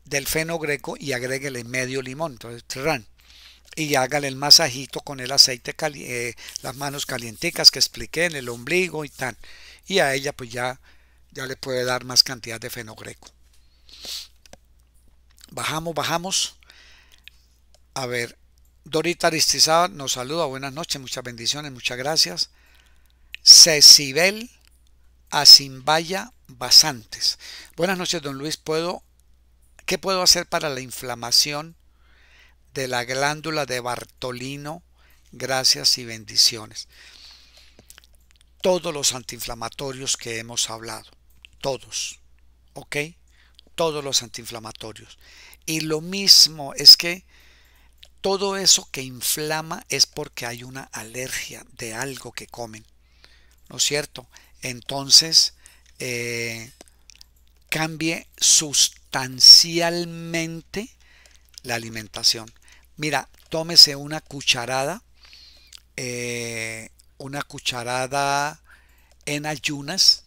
del fenogreco y agréguele medio limón, entonces tran, y hágale el masajito con el aceite, eh, las manos calienticas que expliqué en el ombligo y tal, y a ella pues ya, ya le puede dar más cantidad de fenogreco. Bajamos, bajamos. A ver, Dorita Aristizábal nos saluda, buenas noches, muchas bendiciones, muchas gracias. Cecibel Asimbaya Basantes. Buenas noches, don Luis. ¿Puedo, ¿Qué puedo hacer para la inflamación de la glándula de Bartolino? Gracias y bendiciones todos los antiinflamatorios que hemos hablado. Todos. ¿Ok? Todos los antiinflamatorios. Y lo mismo es que todo eso que inflama es porque hay una alergia de algo que comen. ¿No es cierto? Entonces, eh, cambie sustancialmente la alimentación. Mira, tómese una cucharada eh, una cucharada en ayunas,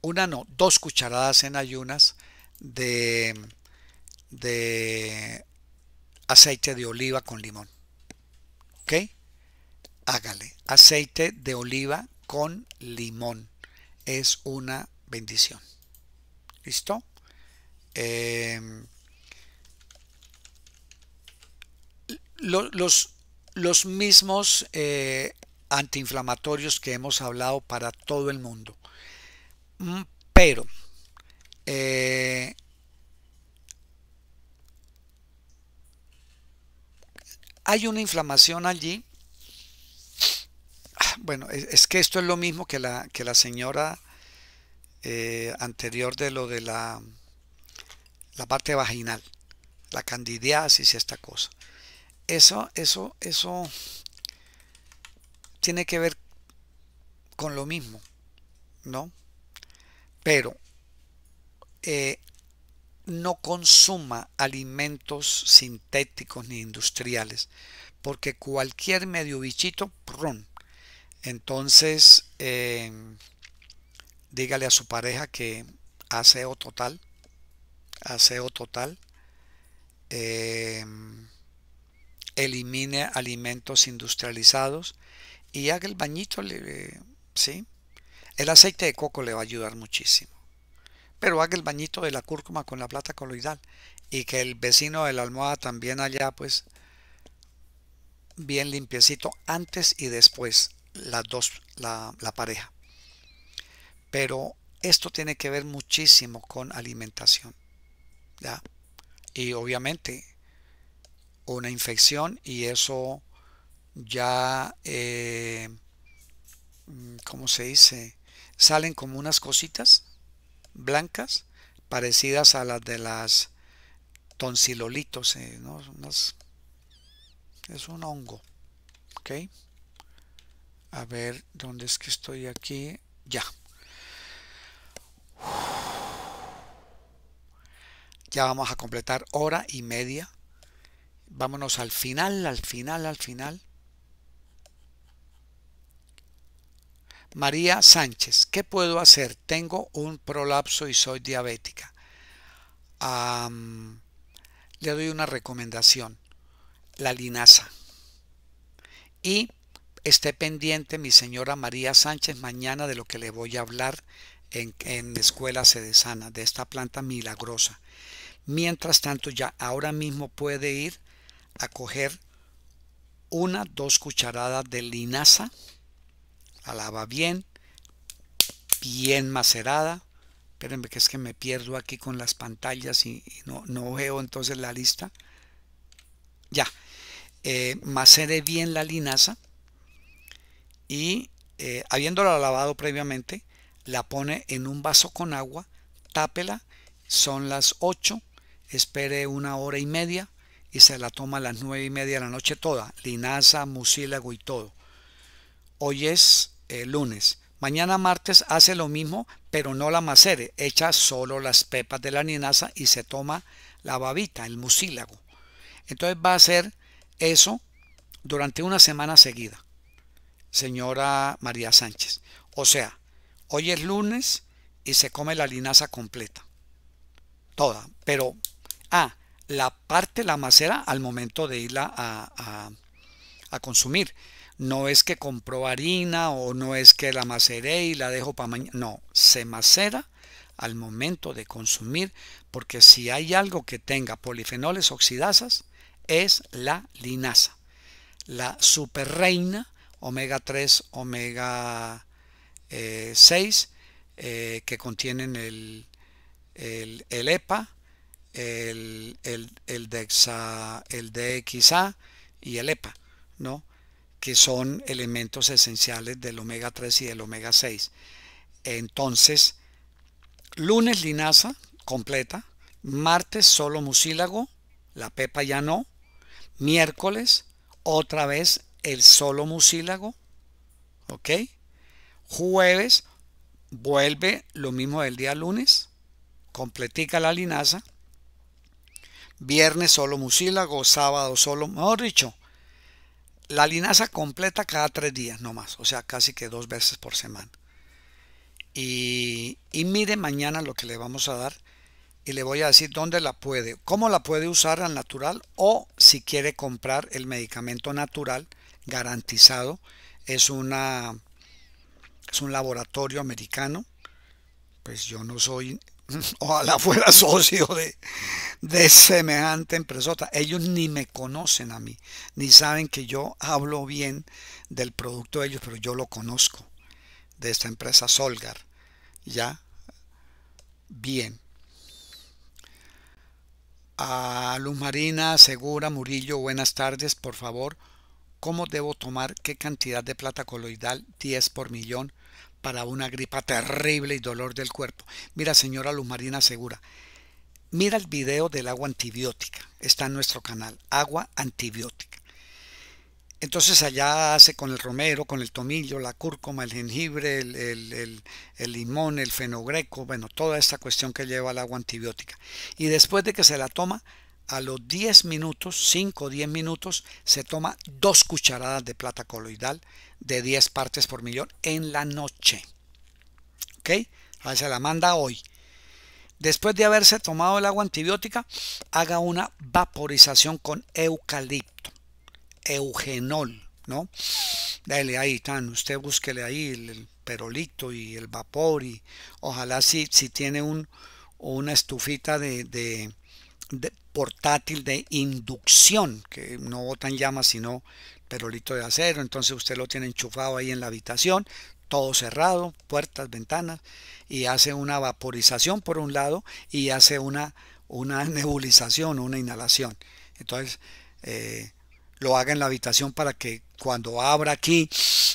una no, dos cucharadas en ayunas de, de aceite de oliva con limón. ¿Ok? Hágale. Aceite de oliva con limón. Es una bendición. ¿Listo? Em, los, los mismos eh, antiinflamatorios que hemos hablado para todo el mundo. Mm, pero eh, hay una inflamación allí. Ah, bueno, es, que esto es lo mismo que la, que la señora eh, anterior de lo de la, la parte vaginal, la candidiasis y esta cosa. Eso, eso, eso tiene que ver con lo mismo, ¿no? Pero eh, no consuma alimentos sintéticos ni industriales, porque cualquier medio bichito, prón. Entonces, eh, dígale a su pareja que aseo total, aseo total, eh, elimine alimentos industrializados, y haga el bañito, eh, ¿sí? El aceite de coco le va a ayudar muchísimo. Pero haga el bañito de la cúrcuma con la plata coloidal y que el vecino de la almohada también haya, pues, bien limpiecito antes y después, las dos, la, la pareja. Pero esto tiene que ver muchísimo con alimentación. ¿ya? Y obviamente una infección y eso ya, eh, mm, ¿cómo se dice? Salen como unas cositas blancas parecidas a las de las tonsilolitos, eh, es un hongo, ¿ok? A ver, ¿dónde es que estoy aquí? Ya. Ya vamos a completar hora y media. Vámonos al final, al final, al final. María Sánchez, ¿qué puedo hacer? Tengo un prolapso y soy diabética. le doy una recomendación, la linaza. Y esté pendiente mi señora María Sánchez mañana de lo que le voy a hablar en, la Escuela Sedesana, de esta planta milagrosa. Mientras tanto, ya ahora mismo puede ir a coger una, dos cucharadas de linaza a bien, bien macerada. Espérenme que es que me pierdo aquí con las pantallas y, no, no, veo entonces la lista. Ya, eh, macere bien la linaza y eh, habiéndola lavado previamente, la pone en un vaso con agua, tápela, son las 8, espere una hora y media y se la toma a las 9 y media de la noche toda, linaza, mucílago y todo. Hoy es lunes. Mañana martes hace lo mismo, pero no la macere, echa solo las pepas de la linaza y se toma la babita, el musílago. Entonces va a hacer eso durante una semana seguida, señora María Sánchez. O sea, hoy es lunes y se come la linaza completa. Toda. Pero, ah, la parte la macera al momento de irla a consumir. No es que compró harina o no es que la maceré y la dejo para mañana. No, se macera al momento de consumir porque si hay algo que tenga polifenoles oxidasas es la linaza. La superreina omega 3, omega 6 eh, eh, que contienen el, EPA, e el, el, el, DEXA, el DXA y el EPA, ¿no? que son elementos esenciales del omega 3 y del omega 6. Entonces, lunes linaza completa, martes solo mucílago, la pepa ya no, miércoles otra vez el solo mucílago, ¿ok? Jueves vuelve lo mismo del día lunes, completica la linaza, viernes solo mucílago, sábado solo, mejor dicho, la linaza completa cada tres días nomás, o sea, casi que dos veces por semana. Y, mire mañana lo que le vamos a dar y le voy a decir dónde la puede, cómo la puede usar al natural o si quiere comprar el medicamento natural garantizado. Es, una, es un laboratorio americano, pues yo no soy ojalá fuera socio de, de semejante empresota. Ellos ni me conocen a mí, ni saben que yo hablo bien del producto de ellos, pero yo lo conozco, de esta empresa Solgar. Ya, bien. A Luz Marina Segura Murillo, buenas tardes, por favor. ¿Cómo debo tomar qué cantidad de plata coloidal 10 por millón para una gripa terrible y dolor del cuerpo. Mira, señora Luz Marina Segura, mira el video del agua antibiótica. Está en nuestro canal, agua antibiótica. Entonces allá hace con el romero, con el tomillo, la cúrcuma, el jengibre, el, el, limón, el fenogreco, bueno, toda esta cuestión que lleva el agua antibiótica. Y después de que se la toma, a los 10 minutos, 5 o 10 minutos, se toma dos cucharadas de plata coloidal de 10 partes por millón en la noche. ¿Ok? A se la manda hoy. Después de haberse tomado el agua antibiótica, haga una vaporización con eucalipto, eugenol, ¿no? Dale ahí, tan, usted búsquele ahí el, perolito y el vapor y ojalá si, si tiene un, una estufita de portátil de inducción, que no botan llamas sino perolito de acero, entonces usted lo tiene enchufado ahí en la habitación, todo cerrado, puertas, ventanas, y hace una vaporización por un lado y hace una, una nebulización, una inhalación. Entonces, eh, lo haga en la habitación para que cuando abra aquí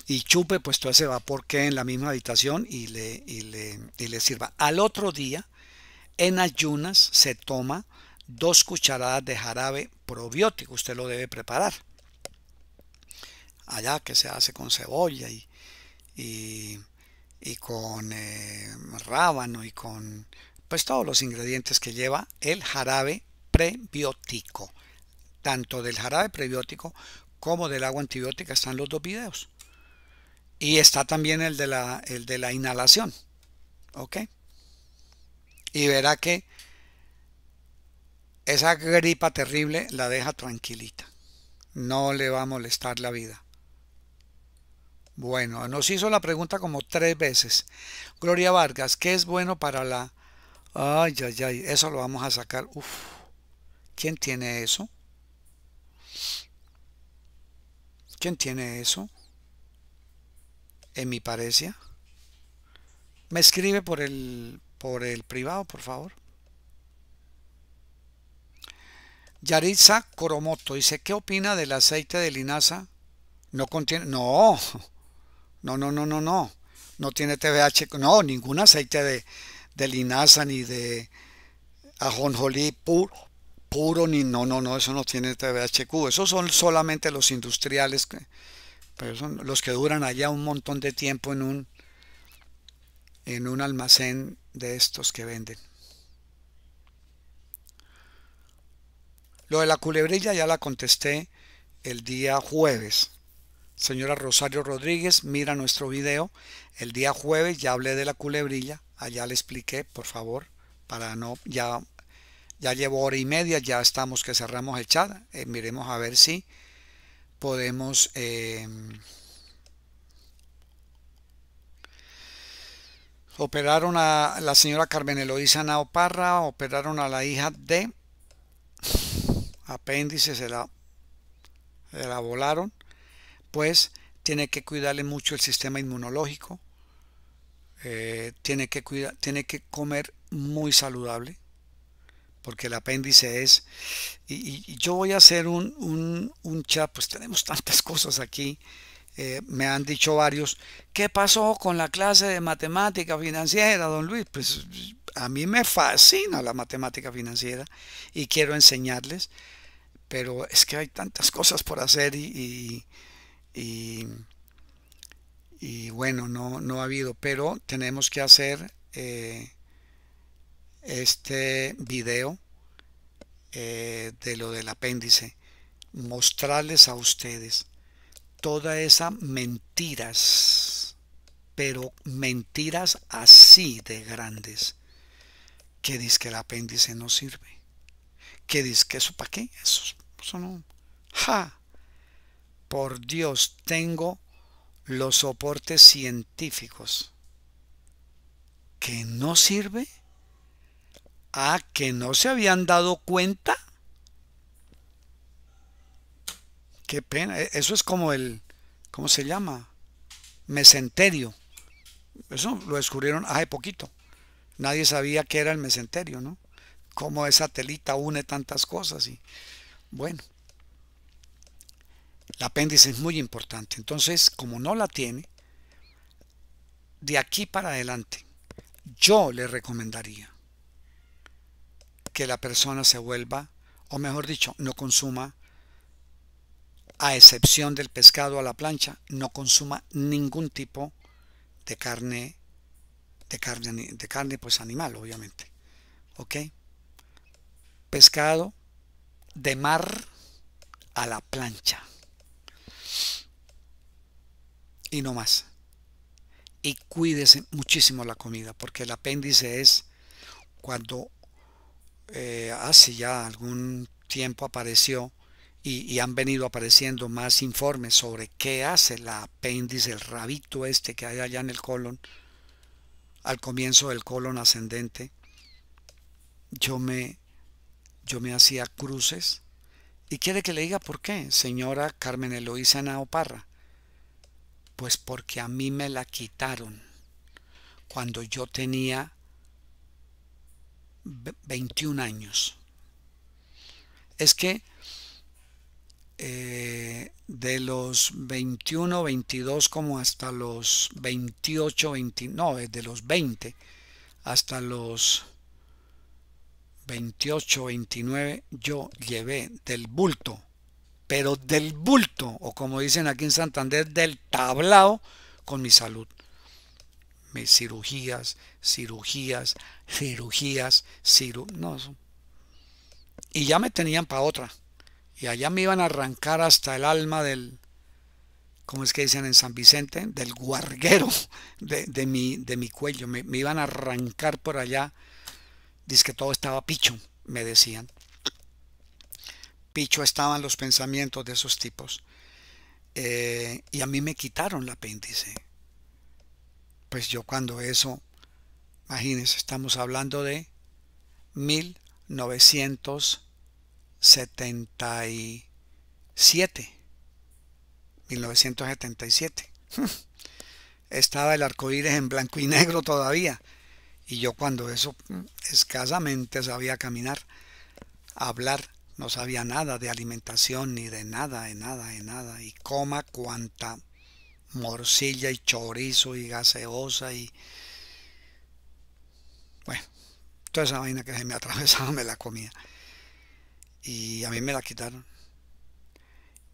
y chupe, pues todo ese vapor quede en la misma habitación y le, y le, y le sirva. Al otro día, en ayunas se toma dos cucharadas de jarabe probiótico. Usted lo debe preparar. Allá que se hace con cebolla y, y, con eh, rábano y con pues todos los ingredientes que lleva el jarabe prebiótico. Tanto del jarabe prebiótico como del agua antibiótica están los dos videos. Y está también el de la, el de la inhalación. ¿Ok? Y verá que esa gripa terrible la deja tranquilita. No le va a molestar la vida. Bueno, nos hizo la pregunta como tres veces. Gloria Vargas, ¿qué es bueno para la... Ay, ay, ay, eso lo vamos a sacar. Uf, ¿quién tiene eso? ¿Quién tiene eso? En mi parecia. Me escribe por el, por el privado, por favor. Yaritza Coromoto dice, ¿qué opina del aceite de linaza? No contiene... No, no, no, no, no, no. No tiene Tbh no, ningún aceite de, de linaza ni de ajonjolí puro, ni... No, no, no, eso no tiene Tbhq Esos son solamente los industriales, pero son los que duran allá un montón de tiempo en un, en un almacén de estos que venden. Lo de la culebrilla ya la contesté el día jueves. Señora Rosario Rodríguez, mira nuestro video. El día jueves ya hablé de la culebrilla. Allá le expliqué, por favor, para no... Ya, ya llevo hora y media, ya estamos que cerramos el chat. Eh, miremos a ver si podemos... Eh, operaron a la señora Carmen Eloísa Parra operaron a la hija de apéndice, se la, la volaron, pues tiene que cuidarle mucho el sistema inmunológico, eh, tiene, que cuidar, tiene que comer muy saludable, porque el apéndice es, y, yo voy a hacer un, un, chat, pues tenemos tantas cosas aquí, eh, me han dicho varios, ¿qué pasó con la clase de matemática financiera, don Luis? Pues a mí me fascina la matemática financiera y quiero enseñarles, pero es que hay tantas cosas por hacer y, y, bueno, no, ha habido, pero tenemos que hacer eh, este video eh, de lo del apéndice, mostrarles a ustedes toda esa mentiras, pero mentiras así de grandes ¿Qué dice que el apéndice no sirve, ¿Qué dice que eso para qué, eso, no, ja, por Dios, tengo los soportes científicos que no sirve, a que no se habían dado cuenta. Qué pena, e, eso es como el, ¿cómo se llama? Mesenterio. Eso lo descubrieron hace poquito. Nadie sabía qué era el mesenterio, ¿no? Cómo esa telita une tantas cosas y bueno. El apéndice es muy importante. Entonces, como no la tiene, de aquí para adelante, yo le recomendaría que la persona se vuelva, o mejor dicho, no consuma, a excepción del pescado a la plancha, no consuma ningún tipo de carne de carne, de carne pues animal, obviamente. ¿Ok? Pescado de mar a la plancha. Y no más. Y cuídese muchísimo la comida, porque el apéndice es cuando eh, hace ya algún tiempo apareció y, han venido apareciendo más informes sobre qué hace el apéndice, el rabito este que hay allá en el colon, al comienzo del colon ascendente, yo me, yo me hacía cruces. ¿Y quiere que le diga por qué, señora Carmen Eloísa Naoparra? Pues porque a mí me la quitaron cuando yo tenía 21 años. Es que eh, de los 21, 22 como hasta los 28, 29, eh, de los 20 hasta los 28, 29 yo llevé del bulto, pero del bulto, o como dicen aquí en Santander, del tablao con mi salud. Mis cirugías, cirugías, cirugías, cirugías, No, y ya me tenían para otra y allá me iban a arrancar hasta el alma del, ¿cómo es que dicen en San Vicente? Del guarguero de, mi, de mi cuello. Me, iban a arrancar por allá. Dice que todo estaba picho, me decían. Picho estaban los pensamientos de esos tipos. Eh, y a mí me quitaron la apéndice. Pues yo cuando eso, imagínense, estamos hablando de 1900. 77. 1977. Estaba el arco iris en blanco y negro todavía. Y yo cuando eso mm, escasamente sabía caminar, hablar, no sabía nada de alimentación ni de nada, de nada, de nada. Y coma cuanta morcilla y chorizo y gaseosa y... Bueno, toda esa vaina que se me atravesaba me la comía y a mí me la quitaron.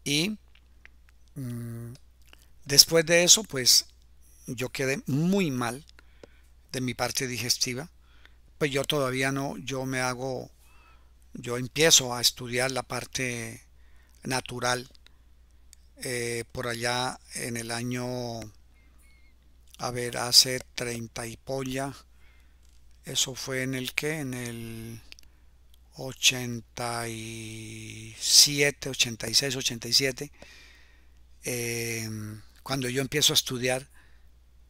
Y mm, después de eso, pues yo quedé muy mal de mi parte digestiva. Pues yo todavía no, yo me hago, yo empiezo a estudiar la parte natural eh, por allá en el año, a ver, hace 30 y polla. Eso fue en el que, en el 87, 86, 87, cuando yo empiezo a estudiar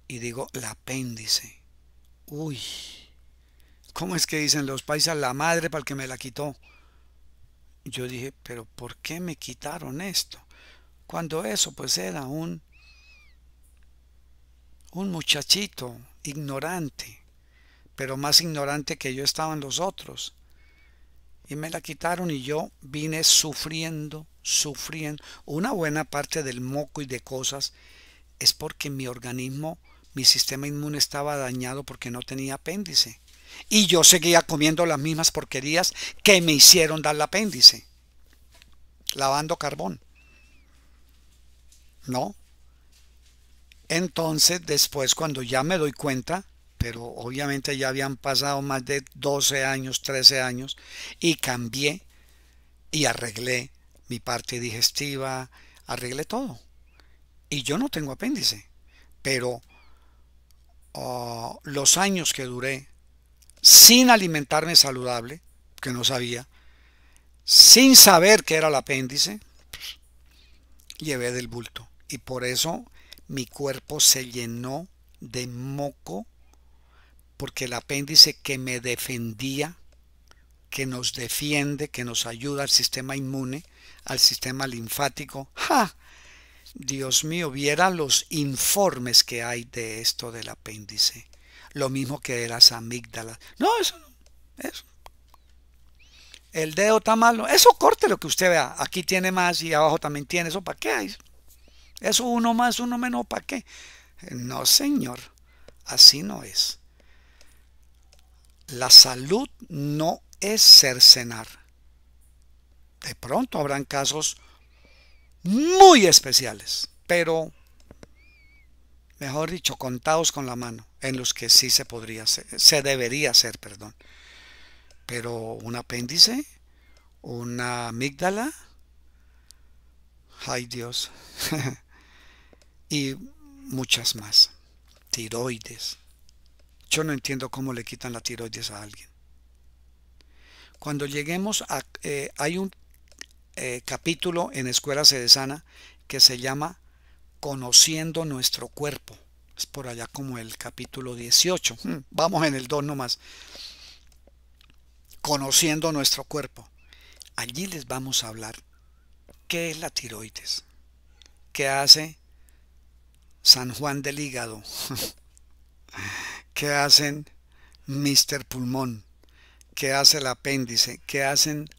y digo la apéndice. Uy, ¿cómo es que dicen los paisas la madre para el que me la quitó? Yo dije, pero ¿por qué me quitaron esto? Cuando eso pues era un, un muchachito ignorante, pero más ignorante que yo estaban los otros y me la quitaron y yo vine sufriendo, sufriendo. Una buena parte del moco y de cosas es porque mi organismo, mi sistema inmune estaba dañado porque no tenía apéndice. Y yo seguía comiendo las mismas porquerías que me hicieron dar el apéndice. Lavando carbón. ¿No? Entonces, después, cuando ya me doy cuenta, pero obviamente ya habían pasado más de 12 años, 13 años, y cambié y arreglé mi parte digestiva, arreglé todo. Y yo no tengo apéndice, pero ah, los años que duré sin alimentarme saludable, que no sabía, sin saber que era el apéndice, llevé del bulto. Y por eso mi cuerpo se llenó de moco porque el apéndice que me defendía, que nos defiende, que nos ayuda al sistema inmune, al sistema linfático. ¡Ja! Dios mío, viera los informes que hay de esto del apéndice. Lo mismo que de las amígdalas. No, eso no. Eso. El dedo está malo. Eso corte lo que usted vea. Aquí tiene más y abajo también tiene. ¿Eso para qué hay? Eso uno más, uno menos, ¿para qué? No, señor. Así no es. La salud no es cercenar. De pronto habrán casos muy especiales, pero, mejor dicho, contados con la mano, en los que sí se podría hacer, se debería hacer, perdón. Pero un apéndice, una amígdala, ay Dios, y muchas más, tiroides, yo no entiendo cómo le quitan la tiroides a alguien. Cuando lleguemos a... Eh, hay un eh, capítulo en Escuela Sedesana que se llama Conociendo nuestro cuerpo. Es por allá como el capítulo 18. Hmm, vamos en el 2 nomás. Conociendo nuestro cuerpo. Allí les vamos a hablar qué es la tiroides. ¿Qué hace San Juan del hígado? ¿Qué hacen Mr. Pulmón? ¿Qué hace el apéndice? ¿Qué hacen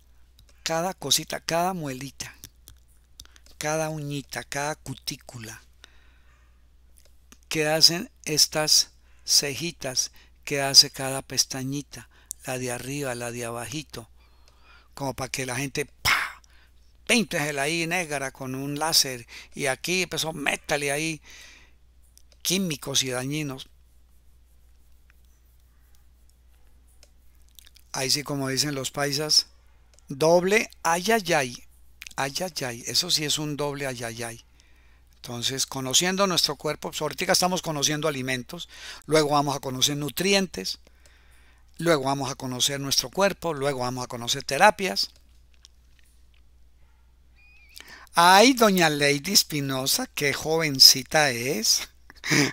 cada cosita, cada muelita, cada uñita, cada cutícula? ¿Qué hacen estas cejitas? ¿Qué hace cada pestañita? La de arriba, la de abajito. Como para que la gente el ahí negra con un láser y aquí empezó métale ahí químicos y dañinos. Ahí sí, como dicen los paisas, doble ayayay. Ayayay, eso sí es un doble ayayay. Entonces, conociendo nuestro cuerpo, pues, ahorita estamos conociendo alimentos, luego vamos a conocer nutrientes, luego vamos a conocer nuestro cuerpo, luego vamos a conocer terapias. Ay, doña Lady Espinosa, qué jovencita es.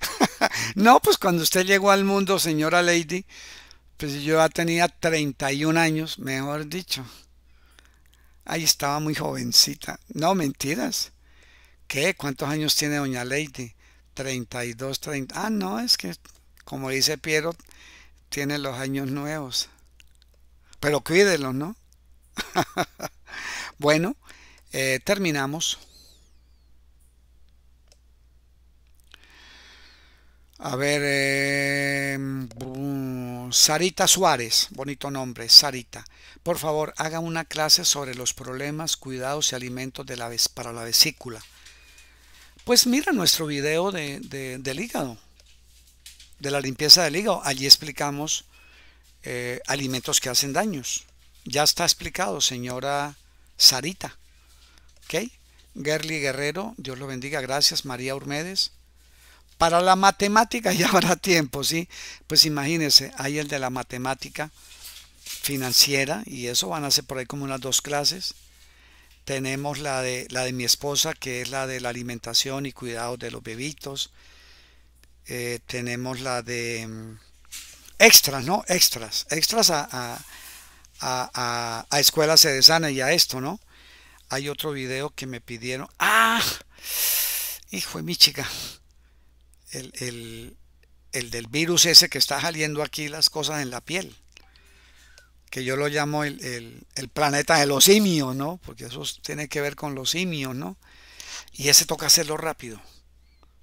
no, pues cuando usted llegó al mundo, señora Lady, pues yo ya tenía 31 años, mejor dicho. Ahí estaba muy jovencita. No, mentiras. ¿Qué? ¿Cuántos años tiene doña Lady? 32, 30. Ah, no, es que, como dice Piero, tiene los años nuevos. Pero cuídelo, ¿no? bueno, eh, terminamos. A ver, em, Sarita Suárez, bonito nombre, Sarita. Por favor, haga una clase sobre los problemas, cuidados y alimentos para la vesícula. Pues mira nuestro video de, del hígado, de la limpieza del hígado. Allí explicamos eh, alimentos que hacen daños. Ya está explicado, señora Sarita. ¿Ok? Gerli Guerrero, Dios lo bendiga. Gracias, María Urmedes. Para la matemática ya habrá tiempo, ¿sí? Pues imagínense, hay el de la matemática financiera y eso van a ser por ahí como unas dos clases. Tenemos la de, la de mi esposa, que es la de la alimentación y cuidado de los bebitos. Eh, tenemos la de mm, extras, ¿no? Extras, extras a, a, a, a Escuela Cedesana y a esto, ¿no? Hay otro video que me pidieron. ¡Ah! Hijo de mi chica, el, del virus ese que está saliendo aquí las cosas en la piel. Que yo lo llamo el, el planeta de los simios, ¿no? Porque eso tiene que ver con los simios, ¿no? Y ese toca hacerlo rápido.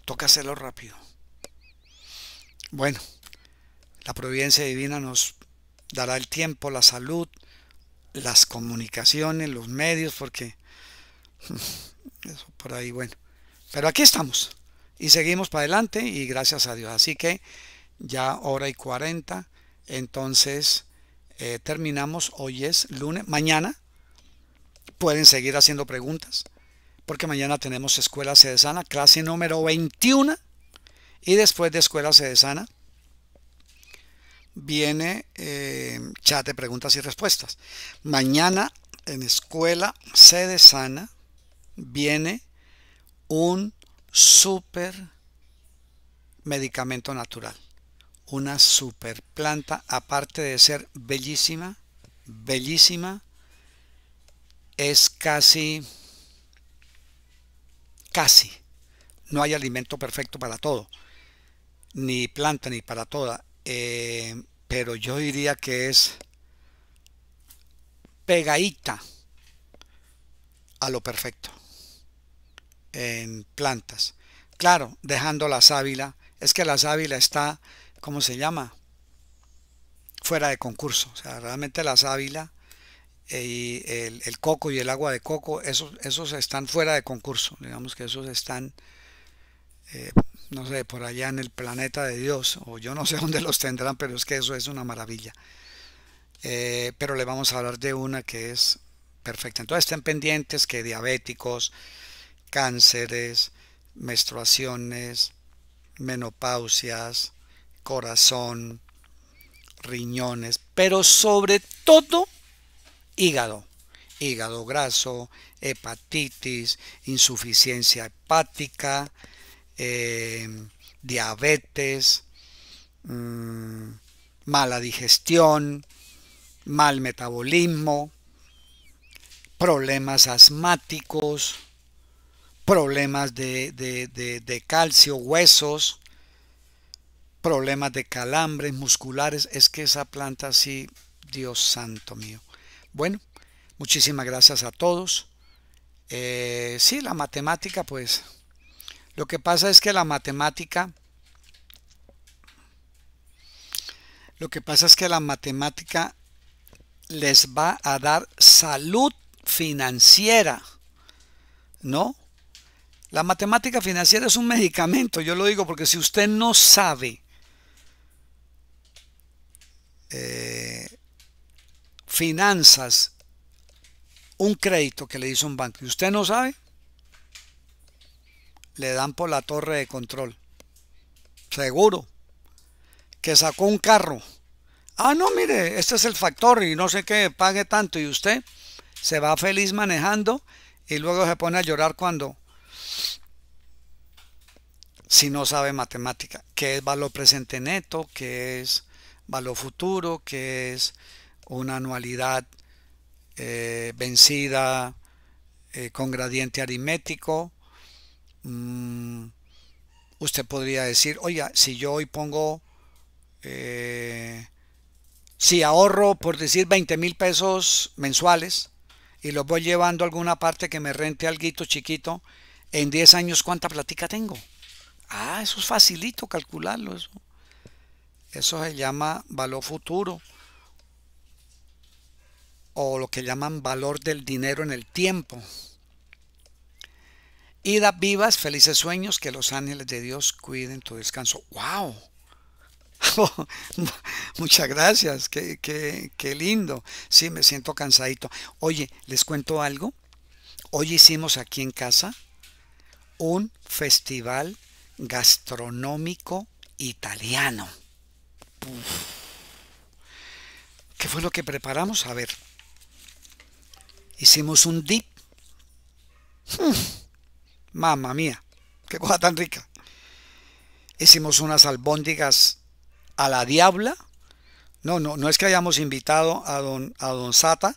Toca hacerlo rápido. Bueno, la providencia divina nos dará el tiempo, la salud, las comunicaciones, los medios, porque eso por ahí, bueno. Pero aquí estamos. Y seguimos para adelante y gracias a Dios. Así que ya hora y 40. Entonces eh, terminamos. Hoy es lunes. Mañana pueden seguir haciendo preguntas. Porque mañana tenemos Escuela Cedesana, clase número 21. Y después de Escuela Cedesana viene eh, chat de preguntas y respuestas. Mañana en Escuela Cedesana viene un super medicamento natural. Una super planta, aparte de ser bellísima, bellísima, es casi, casi, no hay alimento perfecto para todo, ni planta ni para toda, eh, pero yo diría que es pegadita a lo perfecto en plantas. Claro, dejando la sábila. Es que la sábila está, ¿cómo se llama? Fuera de concurso. O sea, realmente la sábila eh, y el, coco y el agua de coco, esos, esos están fuera de concurso. Digamos que esos están, eh, no sé, por allá en el planeta de Dios. O yo no sé dónde los tendrán, pero es que eso es una maravilla. Eh, pero le vamos a hablar de una que es perfecta. Entonces estén pendientes que diabéticos, cánceres, menstruaciones, menopausias, corazón, riñones, pero sobre todo hígado, hígado graso, hepatitis, insuficiencia hepática, eh, diabetes, mm, mala digestión, mal metabolismo, problemas asmáticos, problemas de, calcio, huesos, problemas de calambres musculares. Es que esa planta sí, Dios santo mío. Bueno, muchísimas gracias a todos. Eh, sí, la matemática, pues. Lo que pasa es que la matemática... Lo que pasa es que la matemática les va a dar salud financiera, ¿no? La matemática financiera es un medicamento, yo lo digo, porque si usted no sabe eh, finanzas, un crédito que le hizo un banco y usted no sabe, le dan por la torre de control. Seguro. Que sacó un carro. Ah, no, mire, este es el factor y no sé qué, pague tanto. Y usted se va feliz manejando y luego se pone a llorar cuando si no sabe matemática, qué es valor presente neto, qué es valor futuro, qué es una anualidad eh, vencida eh, con gradiente aritmético. Mm, usted podría decir, oye si yo hoy pongo, eh, si ahorro, por decir, 20 mil pesos mensuales y los voy llevando a alguna parte que me rente algo chiquito, en 10 años, ¿cuánta platica tengo? Ah, eso es facilito calcularlo. Eso, eso se llama valor futuro o lo que llaman valor del dinero en el tiempo. Idas vivas, felices sueños, que los ángeles de Dios cuiden tu descanso. ¡Wow! Muchas gracias, qué, qué, lindo. Sí, me siento cansadito. Oye, les cuento algo. Hoy hicimos aquí en casa un festival gastronómico italiano. ¿Qué fue lo que preparamos? A ver. Hicimos un dip. Mm. Mamma mía, qué cosa tan rica. Hicimos unas albóndigas a la diabla. No, no, no es que hayamos invitado a don, a don Sata,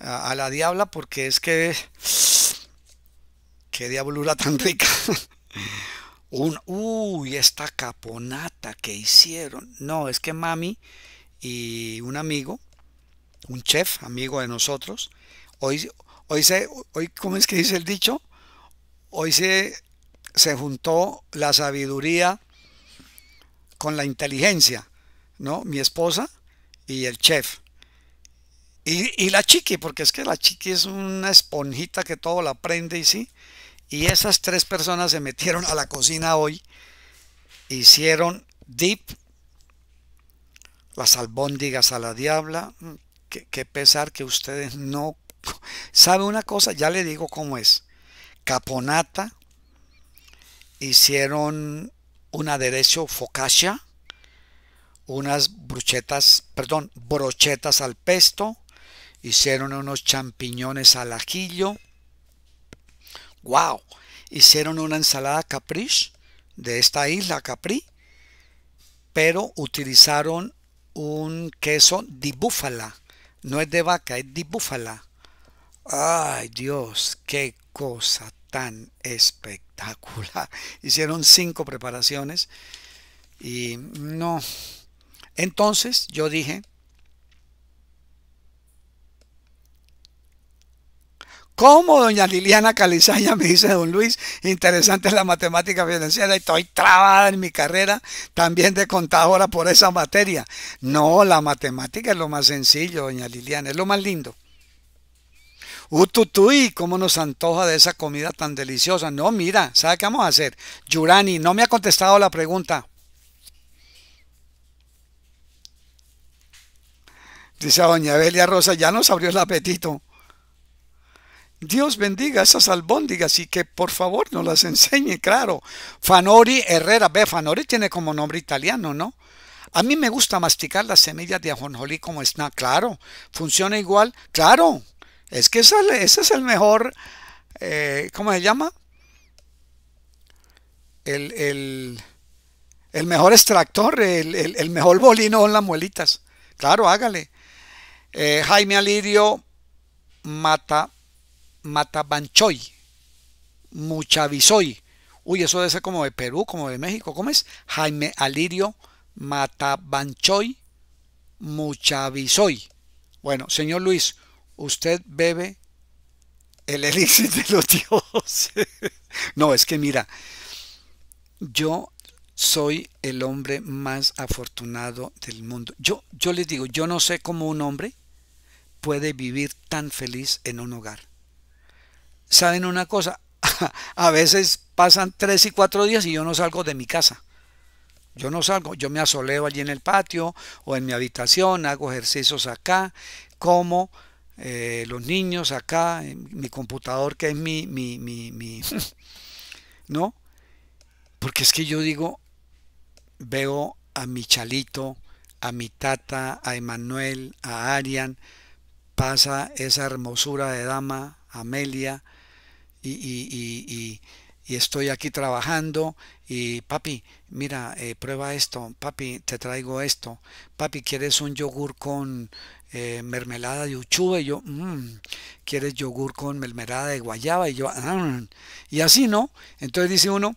a, a la diabla, porque es que... ¡Qué diablura tan rica! uy, esta caponata que hicieron. No, es que mami y un amigo, un chef, amigo de nosotros, hoy, hoy se, hoy, ¿cómo es que dice el dicho? Hoy se, se juntó la sabiduría con la inteligencia, ¿no? Mi esposa y el chef. Y, y, la chiqui, porque es que la chiqui es una esponjita que todo la aprende y sí. Y esas tres personas se metieron a la cocina hoy, hicieron dip, las albóndigas a la diabla. Mm, qué, pesar que ustedes no... ¿Sabe una cosa? Ya le digo cómo es. Caponata, hicieron un aderezo focaccia, unas brochetas, perdón, brochetas al pesto, hicieron unos champiñones al ajillo, ¡Wow! Hicieron una ensalada capriche de esta isla Capri, pero utilizaron un queso di búfala. No es de vaca, es de búfala. ¡Ay, Dios! ¡Qué cosa tan espectacular! Hicieron cinco preparaciones y no. Entonces yo dije, ¿Cómo doña Liliana Calizaña? Me dice don Luis, interesante la matemática financiera, estoy trabada en mi carrera también de contadora por esa materia. No, la matemática es lo más sencillo, doña Liliana, es lo más lindo. ¿Ututui, cómo nos antoja de esa comida tan deliciosa. No, mira, ¿sabe qué vamos a hacer? Yurani, no me ha contestado la pregunta. Dice doña Belia Rosa, ya nos abrió el apetito. Dios bendiga esas albóndigas y que por favor nos las enseñe, claro. Fanori Herrera, ve, Fanori tiene como nombre italiano, ¿no? A mí me gusta masticar las semillas de ajonjolí como snack, claro. ¿Funciona igual? Claro. Es que ese, es el mejor, eh, ¿cómo se llama? El, el mejor extractor, el, mejor bolino con las muelitas. Claro, hágale. Eh, Jaime Alirio Mata Matabanchoy, Muchavisoy. Uy, eso debe ser como de Perú, como de México. ¿Cómo es? Jaime Alirio Matabanchoy Muchavisoy. Bueno, señor Luis, usted bebe el elixir de los dioses. no, es que mira, yo soy el hombre más afortunado del mundo. Yo, yo les digo, yo no sé cómo un hombre puede vivir tan feliz en un hogar. ¿saben una cosa? A veces pasan tres y cuatro días y yo no salgo de mi casa. Yo no salgo, yo me asoleo allí en el patio o en mi habitación, hago ejercicios acá, como eh, los niños acá, en mi computador que es mi, mi, mi, mi ¿no? Porque es que yo digo, veo a mi chalito, a mi tata, a Emanuel, a Arian, pasa esa hermosura de dama, Amelia, y, estoy aquí trabajando y papi, mira, eh, prueba esto, papi, te traigo esto, papi, ¿quieres un yogur con eh, mermelada de uchuva? Y yo, mm, ¿quieres yogur con mermelada de guayaba? Y yo, ah, mm". y así, ¿no? Entonces dice uno,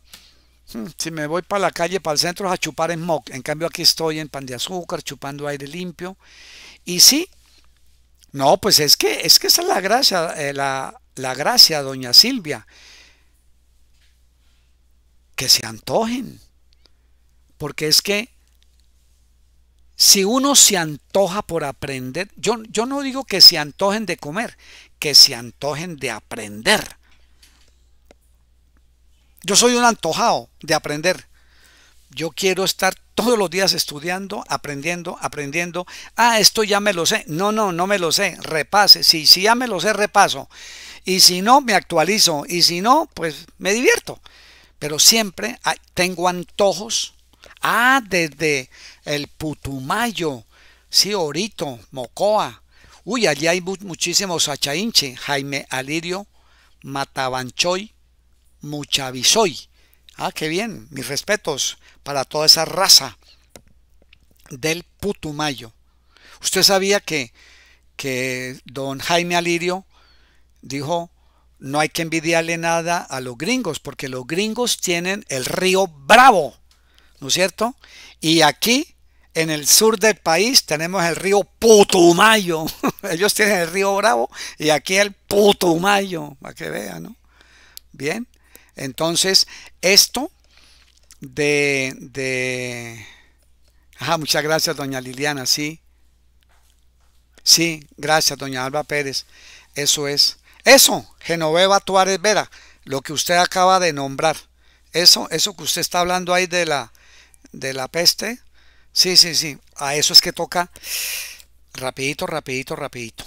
mm, si me voy para la calle, para el centro, a chupar en mock. En cambio, aquí estoy en pan de azúcar, chupando aire limpio. Y sí, no, pues es que, es que esa es la gracia, eh, la la gracia, doña Silvia, que se antojen. Porque es que si uno se antoja por aprender, yo, yo no digo que se antojen de comer, que se antojen de aprender. Yo soy un antojado de aprender. Yo quiero estar todos los días estudiando, aprendiendo, aprendiendo. Ah, esto ya me lo sé. No, no, no me lo sé. Repase. Si, si ya me lo sé, repaso. Y si no, me actualizo. Y si no, pues me divierto. Pero siempre tengo antojos. Ah, desde el Putumayo, sí, Orito, Mocoa. Uy, allí hay muchísimos achainche. Jaime Alirio, Matabanchoy, Muchavisoy. Ah, qué bien. Mis respetos para toda esa raza del Putumayo. Usted sabía que, que don Jaime Alirio dijo, no hay que envidiarle nada a los gringos, porque los gringos tienen el río Bravo, ¿no es cierto? Y aquí, en el sur del país, tenemos el río Putumayo. Ellos tienen el río Bravo y aquí el Putumayo, para que vean, ¿no? Bien, entonces, esto de... de... Ah, muchas gracias, doña Liliana, sí. Sí, gracias, doña Alba Pérez. Eso es. Eso, Genoveva Tuárez Vera, lo que usted acaba de nombrar. Eso, eso que usted está hablando ahí de la, de la peste. Sí, sí, sí. A eso es que toca rapidito, rapidito, rapidito.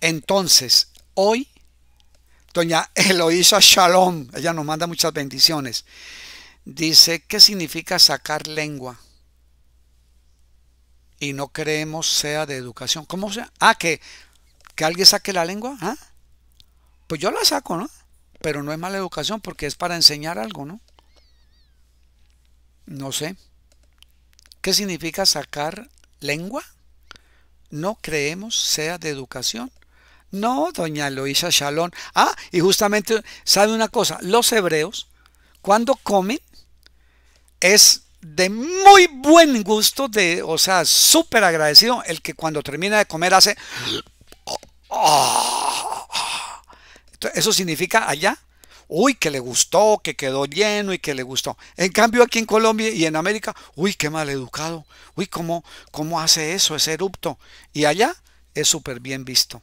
Entonces, hoy, doña Eloísa Shalom, ella nos manda muchas bendiciones. Dice, ¿qué significa sacar lengua? Y no creemos sea de educación. ¿Cómo sea? Ah, que que alguien saque la lengua, ¿ah? pues yo la saco, ¿no? Pero no es mala educación porque es para enseñar algo, ¿no? No sé. ¿Qué significa sacar lengua? No creemos sea de educación. No, doña Eloisa Shalom. Ah, y justamente, ¿sabe una cosa? Los hebreos, cuando comen, es de muy buen gusto, de, o sea, súper agradecido, el que cuando termina de comer hace... Oh. Eso significa allá, uy, que le gustó, que quedó lleno y que le gustó. En cambio, aquí en Colombia y en América, uy, qué mal educado, uy, cómo, cómo hace eso, es erupto. Y allá es súper bien visto.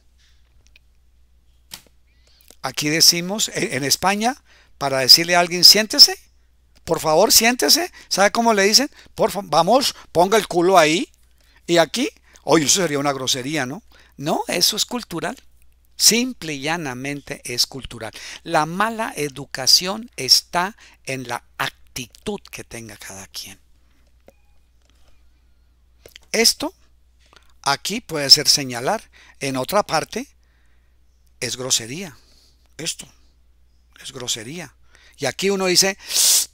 Aquí decimos, en España, para decirle a alguien, siéntese, por favor, siéntese. ¿Sabe cómo le dicen? Por favor, vamos, ponga el culo ahí. Y aquí, oye, eso sería una grosería, ¿no? No, eso es cultural. Simple y llanamente es cultural. La mala educación está en la actitud que tenga cada quien. Esto aquí puede ser señalar. En otra parte es grosería. Esto es grosería. Y aquí uno dice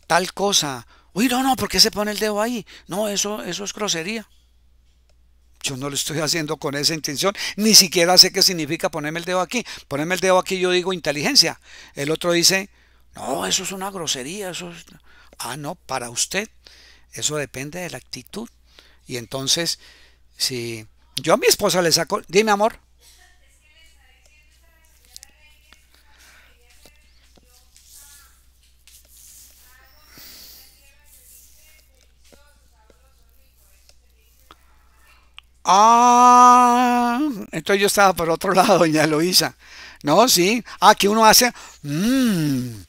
tal cosa. Uy, no, no, ¿por qué se pone el dedo ahí? No, eso, eso es grosería. Yo no lo estoy haciendo con esa intención, ni siquiera sé qué significa ponerme el dedo aquí. Ponerme el dedo aquí yo digo inteligencia. El otro dice, no, eso es una grosería, eso Ah, no, para usted. Eso depende de la actitud. Y entonces, si yo a mi esposa le saco, dime amor, Ah, entonces yo estaba por otro lado, doña Eloísa. No, sí. Ah, que uno hace. Mmm,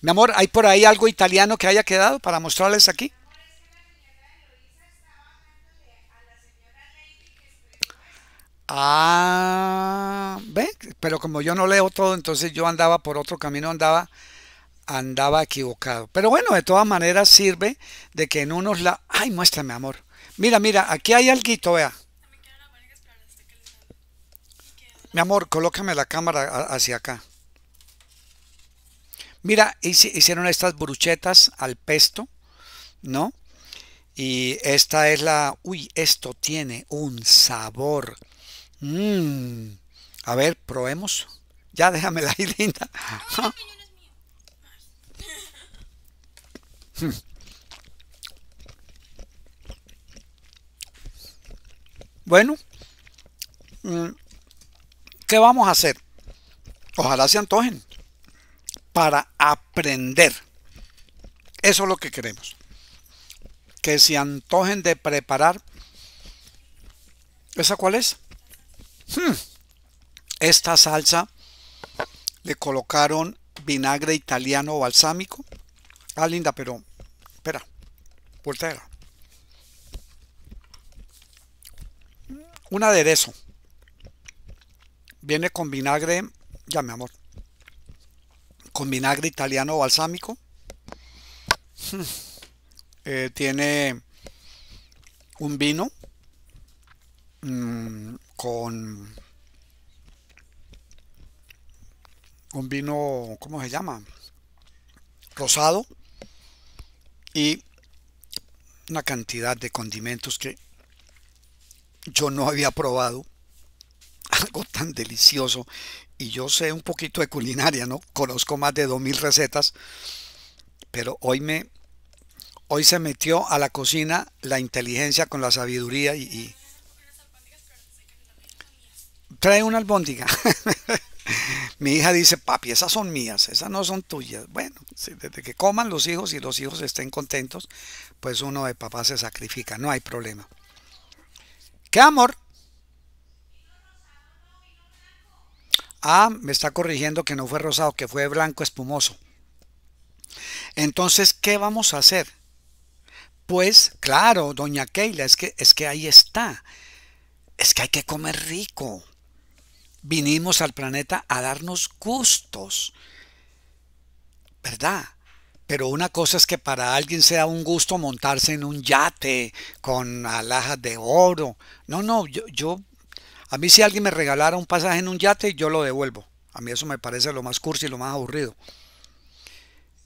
Mi amor, ¿hay por ahí algo italiano que haya quedado para mostrarles aquí? Ah, ve, pero como yo no leo todo, entonces yo andaba por otro camino, andaba, andaba equivocado. Pero bueno, de todas maneras sirve de que en unos la, ay, muéstrame, amor. Mira, mira, aquí hay alguito, vea. Mi amor, colócame la cámara hacia acá. Mira, hicieron estas bruchetas al pesto, ¿no? Y esta es la... Uy, esto tiene un sabor. Mmm. A ver, probemos. Ya déjamela ahí, linda. Ah. Bueno, mm, ¿qué vamos a hacer? Ojalá se antojen para aprender. Eso es lo que queremos. Que se antojen de preparar. ¿Esa cuál es? Hmm. Esta salsa le colocaron vinagre italiano balsámico. Ah, linda, pero espera, voltea. un aderezo. Viene con vinagre, ya mi amor, con vinagre italiano balsámico. Eh, tiene un vino mm, con un vino, ¿cómo se llama? Rosado y una cantidad de condimentos que yo no había probado algo tan delicioso y yo sé un poquito de culinaria, ¿no? Conozco más de 2000 recetas, pero hoy me hoy se metió a la cocina la inteligencia con la sabiduría y, y... trae una albóndiga. Mi hija dice, papi, esas son mías, esas no son tuyas. Bueno, desde que coman los hijos y los hijos estén contentos, pues uno de papá se sacrifica, no hay problema. ¿Qué amor? Ah, me está corrigiendo que no fue rosado, que fue blanco espumoso. Entonces, ¿qué vamos a hacer? Pues, claro, doña Keila, es que, es que ahí está. Es que hay que comer rico. Vinimos al planeta a darnos gustos. ¿Verdad? Pero una cosa es que para alguien sea un gusto montarse en un yate con alhajas de oro. No, no, yo, a mí si alguien me regalara un pasaje en un yate, yo lo devuelvo. A mí eso me parece lo más cursi y lo más aburrido.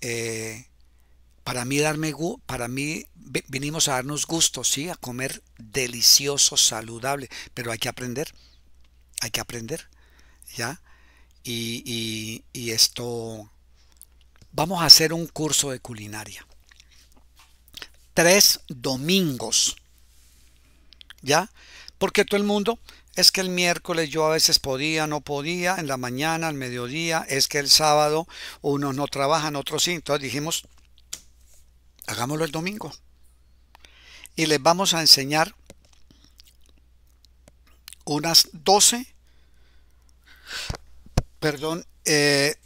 Eh, para mí darme para mí vinimos a darnos gusto, sí, a comer delicioso, saludable, pero hay que aprender, hay que aprender, ¿ya? y, y esto vamos a hacer un curso de culinaria. Tres domingos. ¿Ya? Porque todo el mundo, es que el miércoles yo a veces podía, no podía, en la mañana, al mediodía, es que el sábado unos no trabajan, otros sí. Entonces dijimos, hagámoslo el domingo. Y les vamos a enseñar unas 12, perdón, eh,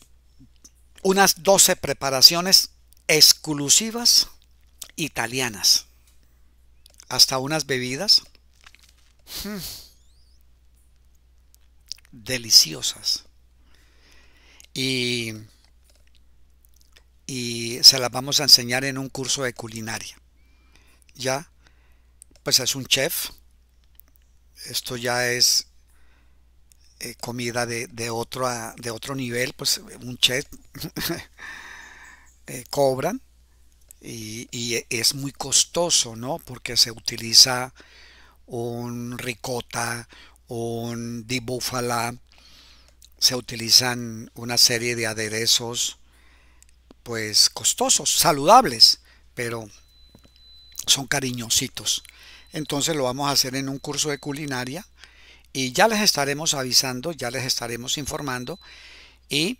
unas 12 preparaciones exclusivas italianas. Hasta unas bebidas hmm, deliciosas. Y, y se las vamos a enseñar en un curso de culinaria. Ya, pues es un chef. Esto ya es eh, comida de, otro, ah, de otro nivel, pues eh, un chef eh, cobran y, es muy costoso, ¿no? Porque se utiliza un ricota, un dibúfala, se utilizan una serie de aderezos, pues costosos, saludables, pero son cariñositos. Entonces lo vamos a hacer en un curso de culinaria y ya les estaremos avisando, ya les estaremos informando y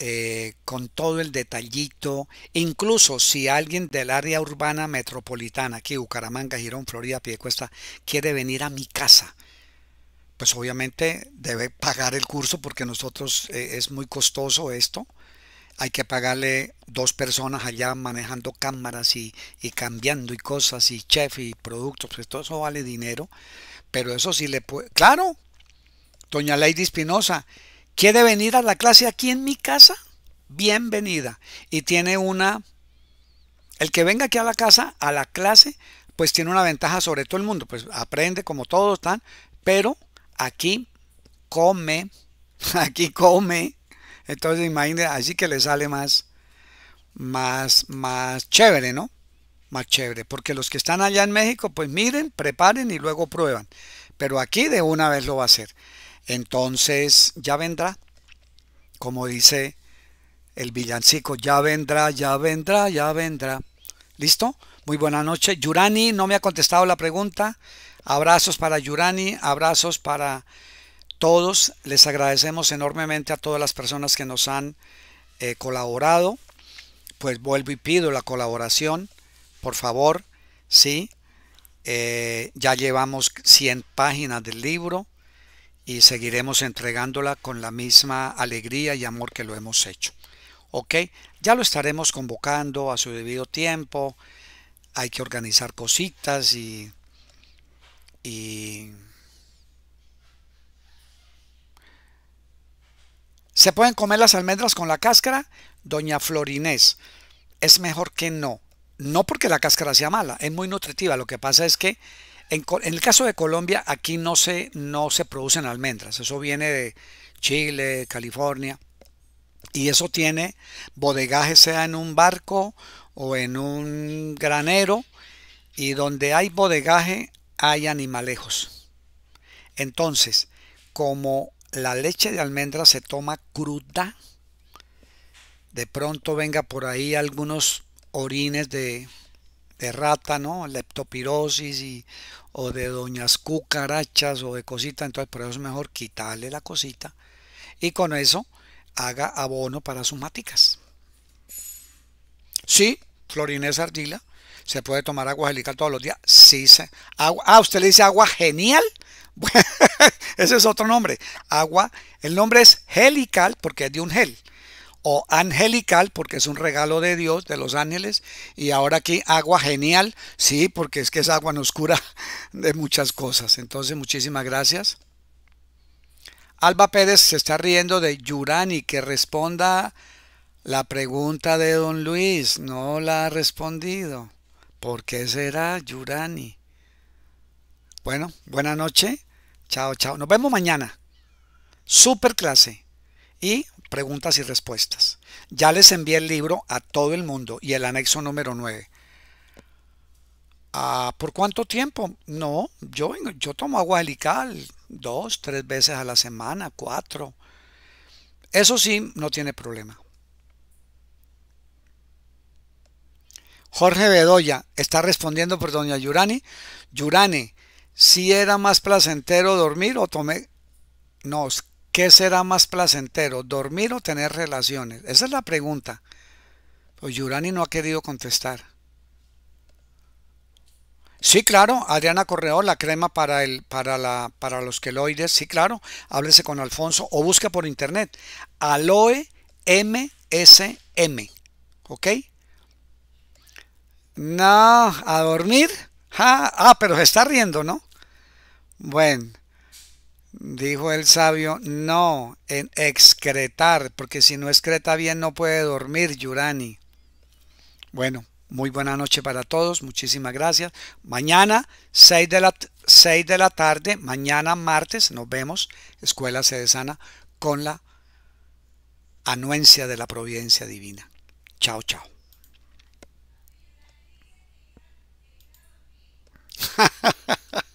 eh, con todo el detallito, incluso si alguien del área urbana metropolitana, aquí Bucaramanga, Girón, Florida, Piedecuesta, quiere venir a mi casa, pues obviamente debe pagar el curso porque nosotros eh, es muy costoso esto. Hay que pagarle dos personas allá manejando cámaras y, y cambiando y cosas y chef y productos, pues todo eso vale dinero pero eso sí le puede... Claro, doña Lady Espinosa, ¿quiere venir a la clase aquí en mi casa? Bienvenida. Y tiene una... El que venga aquí a la casa, a la clase, pues tiene una ventaja sobre todo el mundo, pues aprende como todos están, pero aquí come, aquí come, entonces imagínense, así que le sale más, más, más chévere, ¿no? más chévere. Porque los que están allá en México, pues miren, preparen y luego prueban. Pero aquí de una vez lo va a hacer. Entonces ya vendrá. Como dice el villancico, ya vendrá, ya vendrá, ya vendrá. ¿Listo? Muy buena noche. Yurani no me ha contestado la pregunta. Abrazos para Yurani, abrazos para todos. Les agradecemos enormemente a todas las personas que nos han eh, colaborado. Pues vuelvo y pido la colaboración por favor, sí. Eh, ya llevamos 100 páginas del libro y seguiremos entregándola con la misma alegría y amor que lo hemos hecho. ¿Ok? Ya lo estaremos convocando a su debido tiempo. Hay que organizar cositas y... y ¿Se pueden comer las almendras con la cáscara? Doña Florinés, es mejor que no no porque la cáscara sea mala, es muy nutritiva. Lo que pasa es que en, el caso de Colombia, aquí no se, no se producen almendras. Eso viene de Chile, California. Y eso tiene bodegaje, sea en un barco o en un granero. Y donde hay bodegaje, hay animalejos. Entonces, como la leche de almendra se toma cruda, de pronto venga por ahí algunos orines de, rata, ¿no? Leptopirosis o de doñas cucarachas o de cosita, entonces por eso es mejor quitarle la cosita y con eso haga abono para sus maticas. Sí, florines Ardila, se puede tomar agua helical todos los días. Sí, se, agua, ah, usted le dice agua genial. Ese es otro nombre. Agua, el nombre es helical, porque es de un gel o angelical, porque es un regalo de Dios, de los ángeles, y ahora aquí agua genial, sí, porque es que es agua nos cura de muchas cosas. Entonces, muchísimas gracias. Alba Pérez se está riendo de Yurani, que responda la pregunta de don Luis, no la ha respondido. ¿Por qué será Yurani? Bueno, buena noche. Chao, chao. Nos vemos mañana. Super clase. Y preguntas y respuestas. Ya les envié el libro a todo el mundo y el anexo número 9. Ah, ¿Por cuánto tiempo? No, yo, yo tomo agua helical dos, tres veces a la semana, cuatro. Eso sí, no tiene problema. Jorge Bedoya está respondiendo por doña Yurani. Yurani, si era más placentero dormir o tomé... No, ¿Qué será más placentero, dormir o tener relaciones? Esa es la pregunta. Pues Yurani no ha querido contestar. Sí, claro, Adriana Correo, la crema para, el, para, la, para los queloides, sí, claro, háblese con Alfonso o busca por internet. Aloe MSM, ¿ok? No, a dormir. ah, pero se está riendo, ¿no? Bueno, Dijo el sabio, no, en excretar, porque si no excreta bien no puede dormir, Yurani. Bueno, muy buena noche para todos, muchísimas gracias. Mañana, 6 de la, de la tarde, mañana martes, nos vemos, Escuela Cedesana, con la anuencia de la providencia divina. Chao, chao.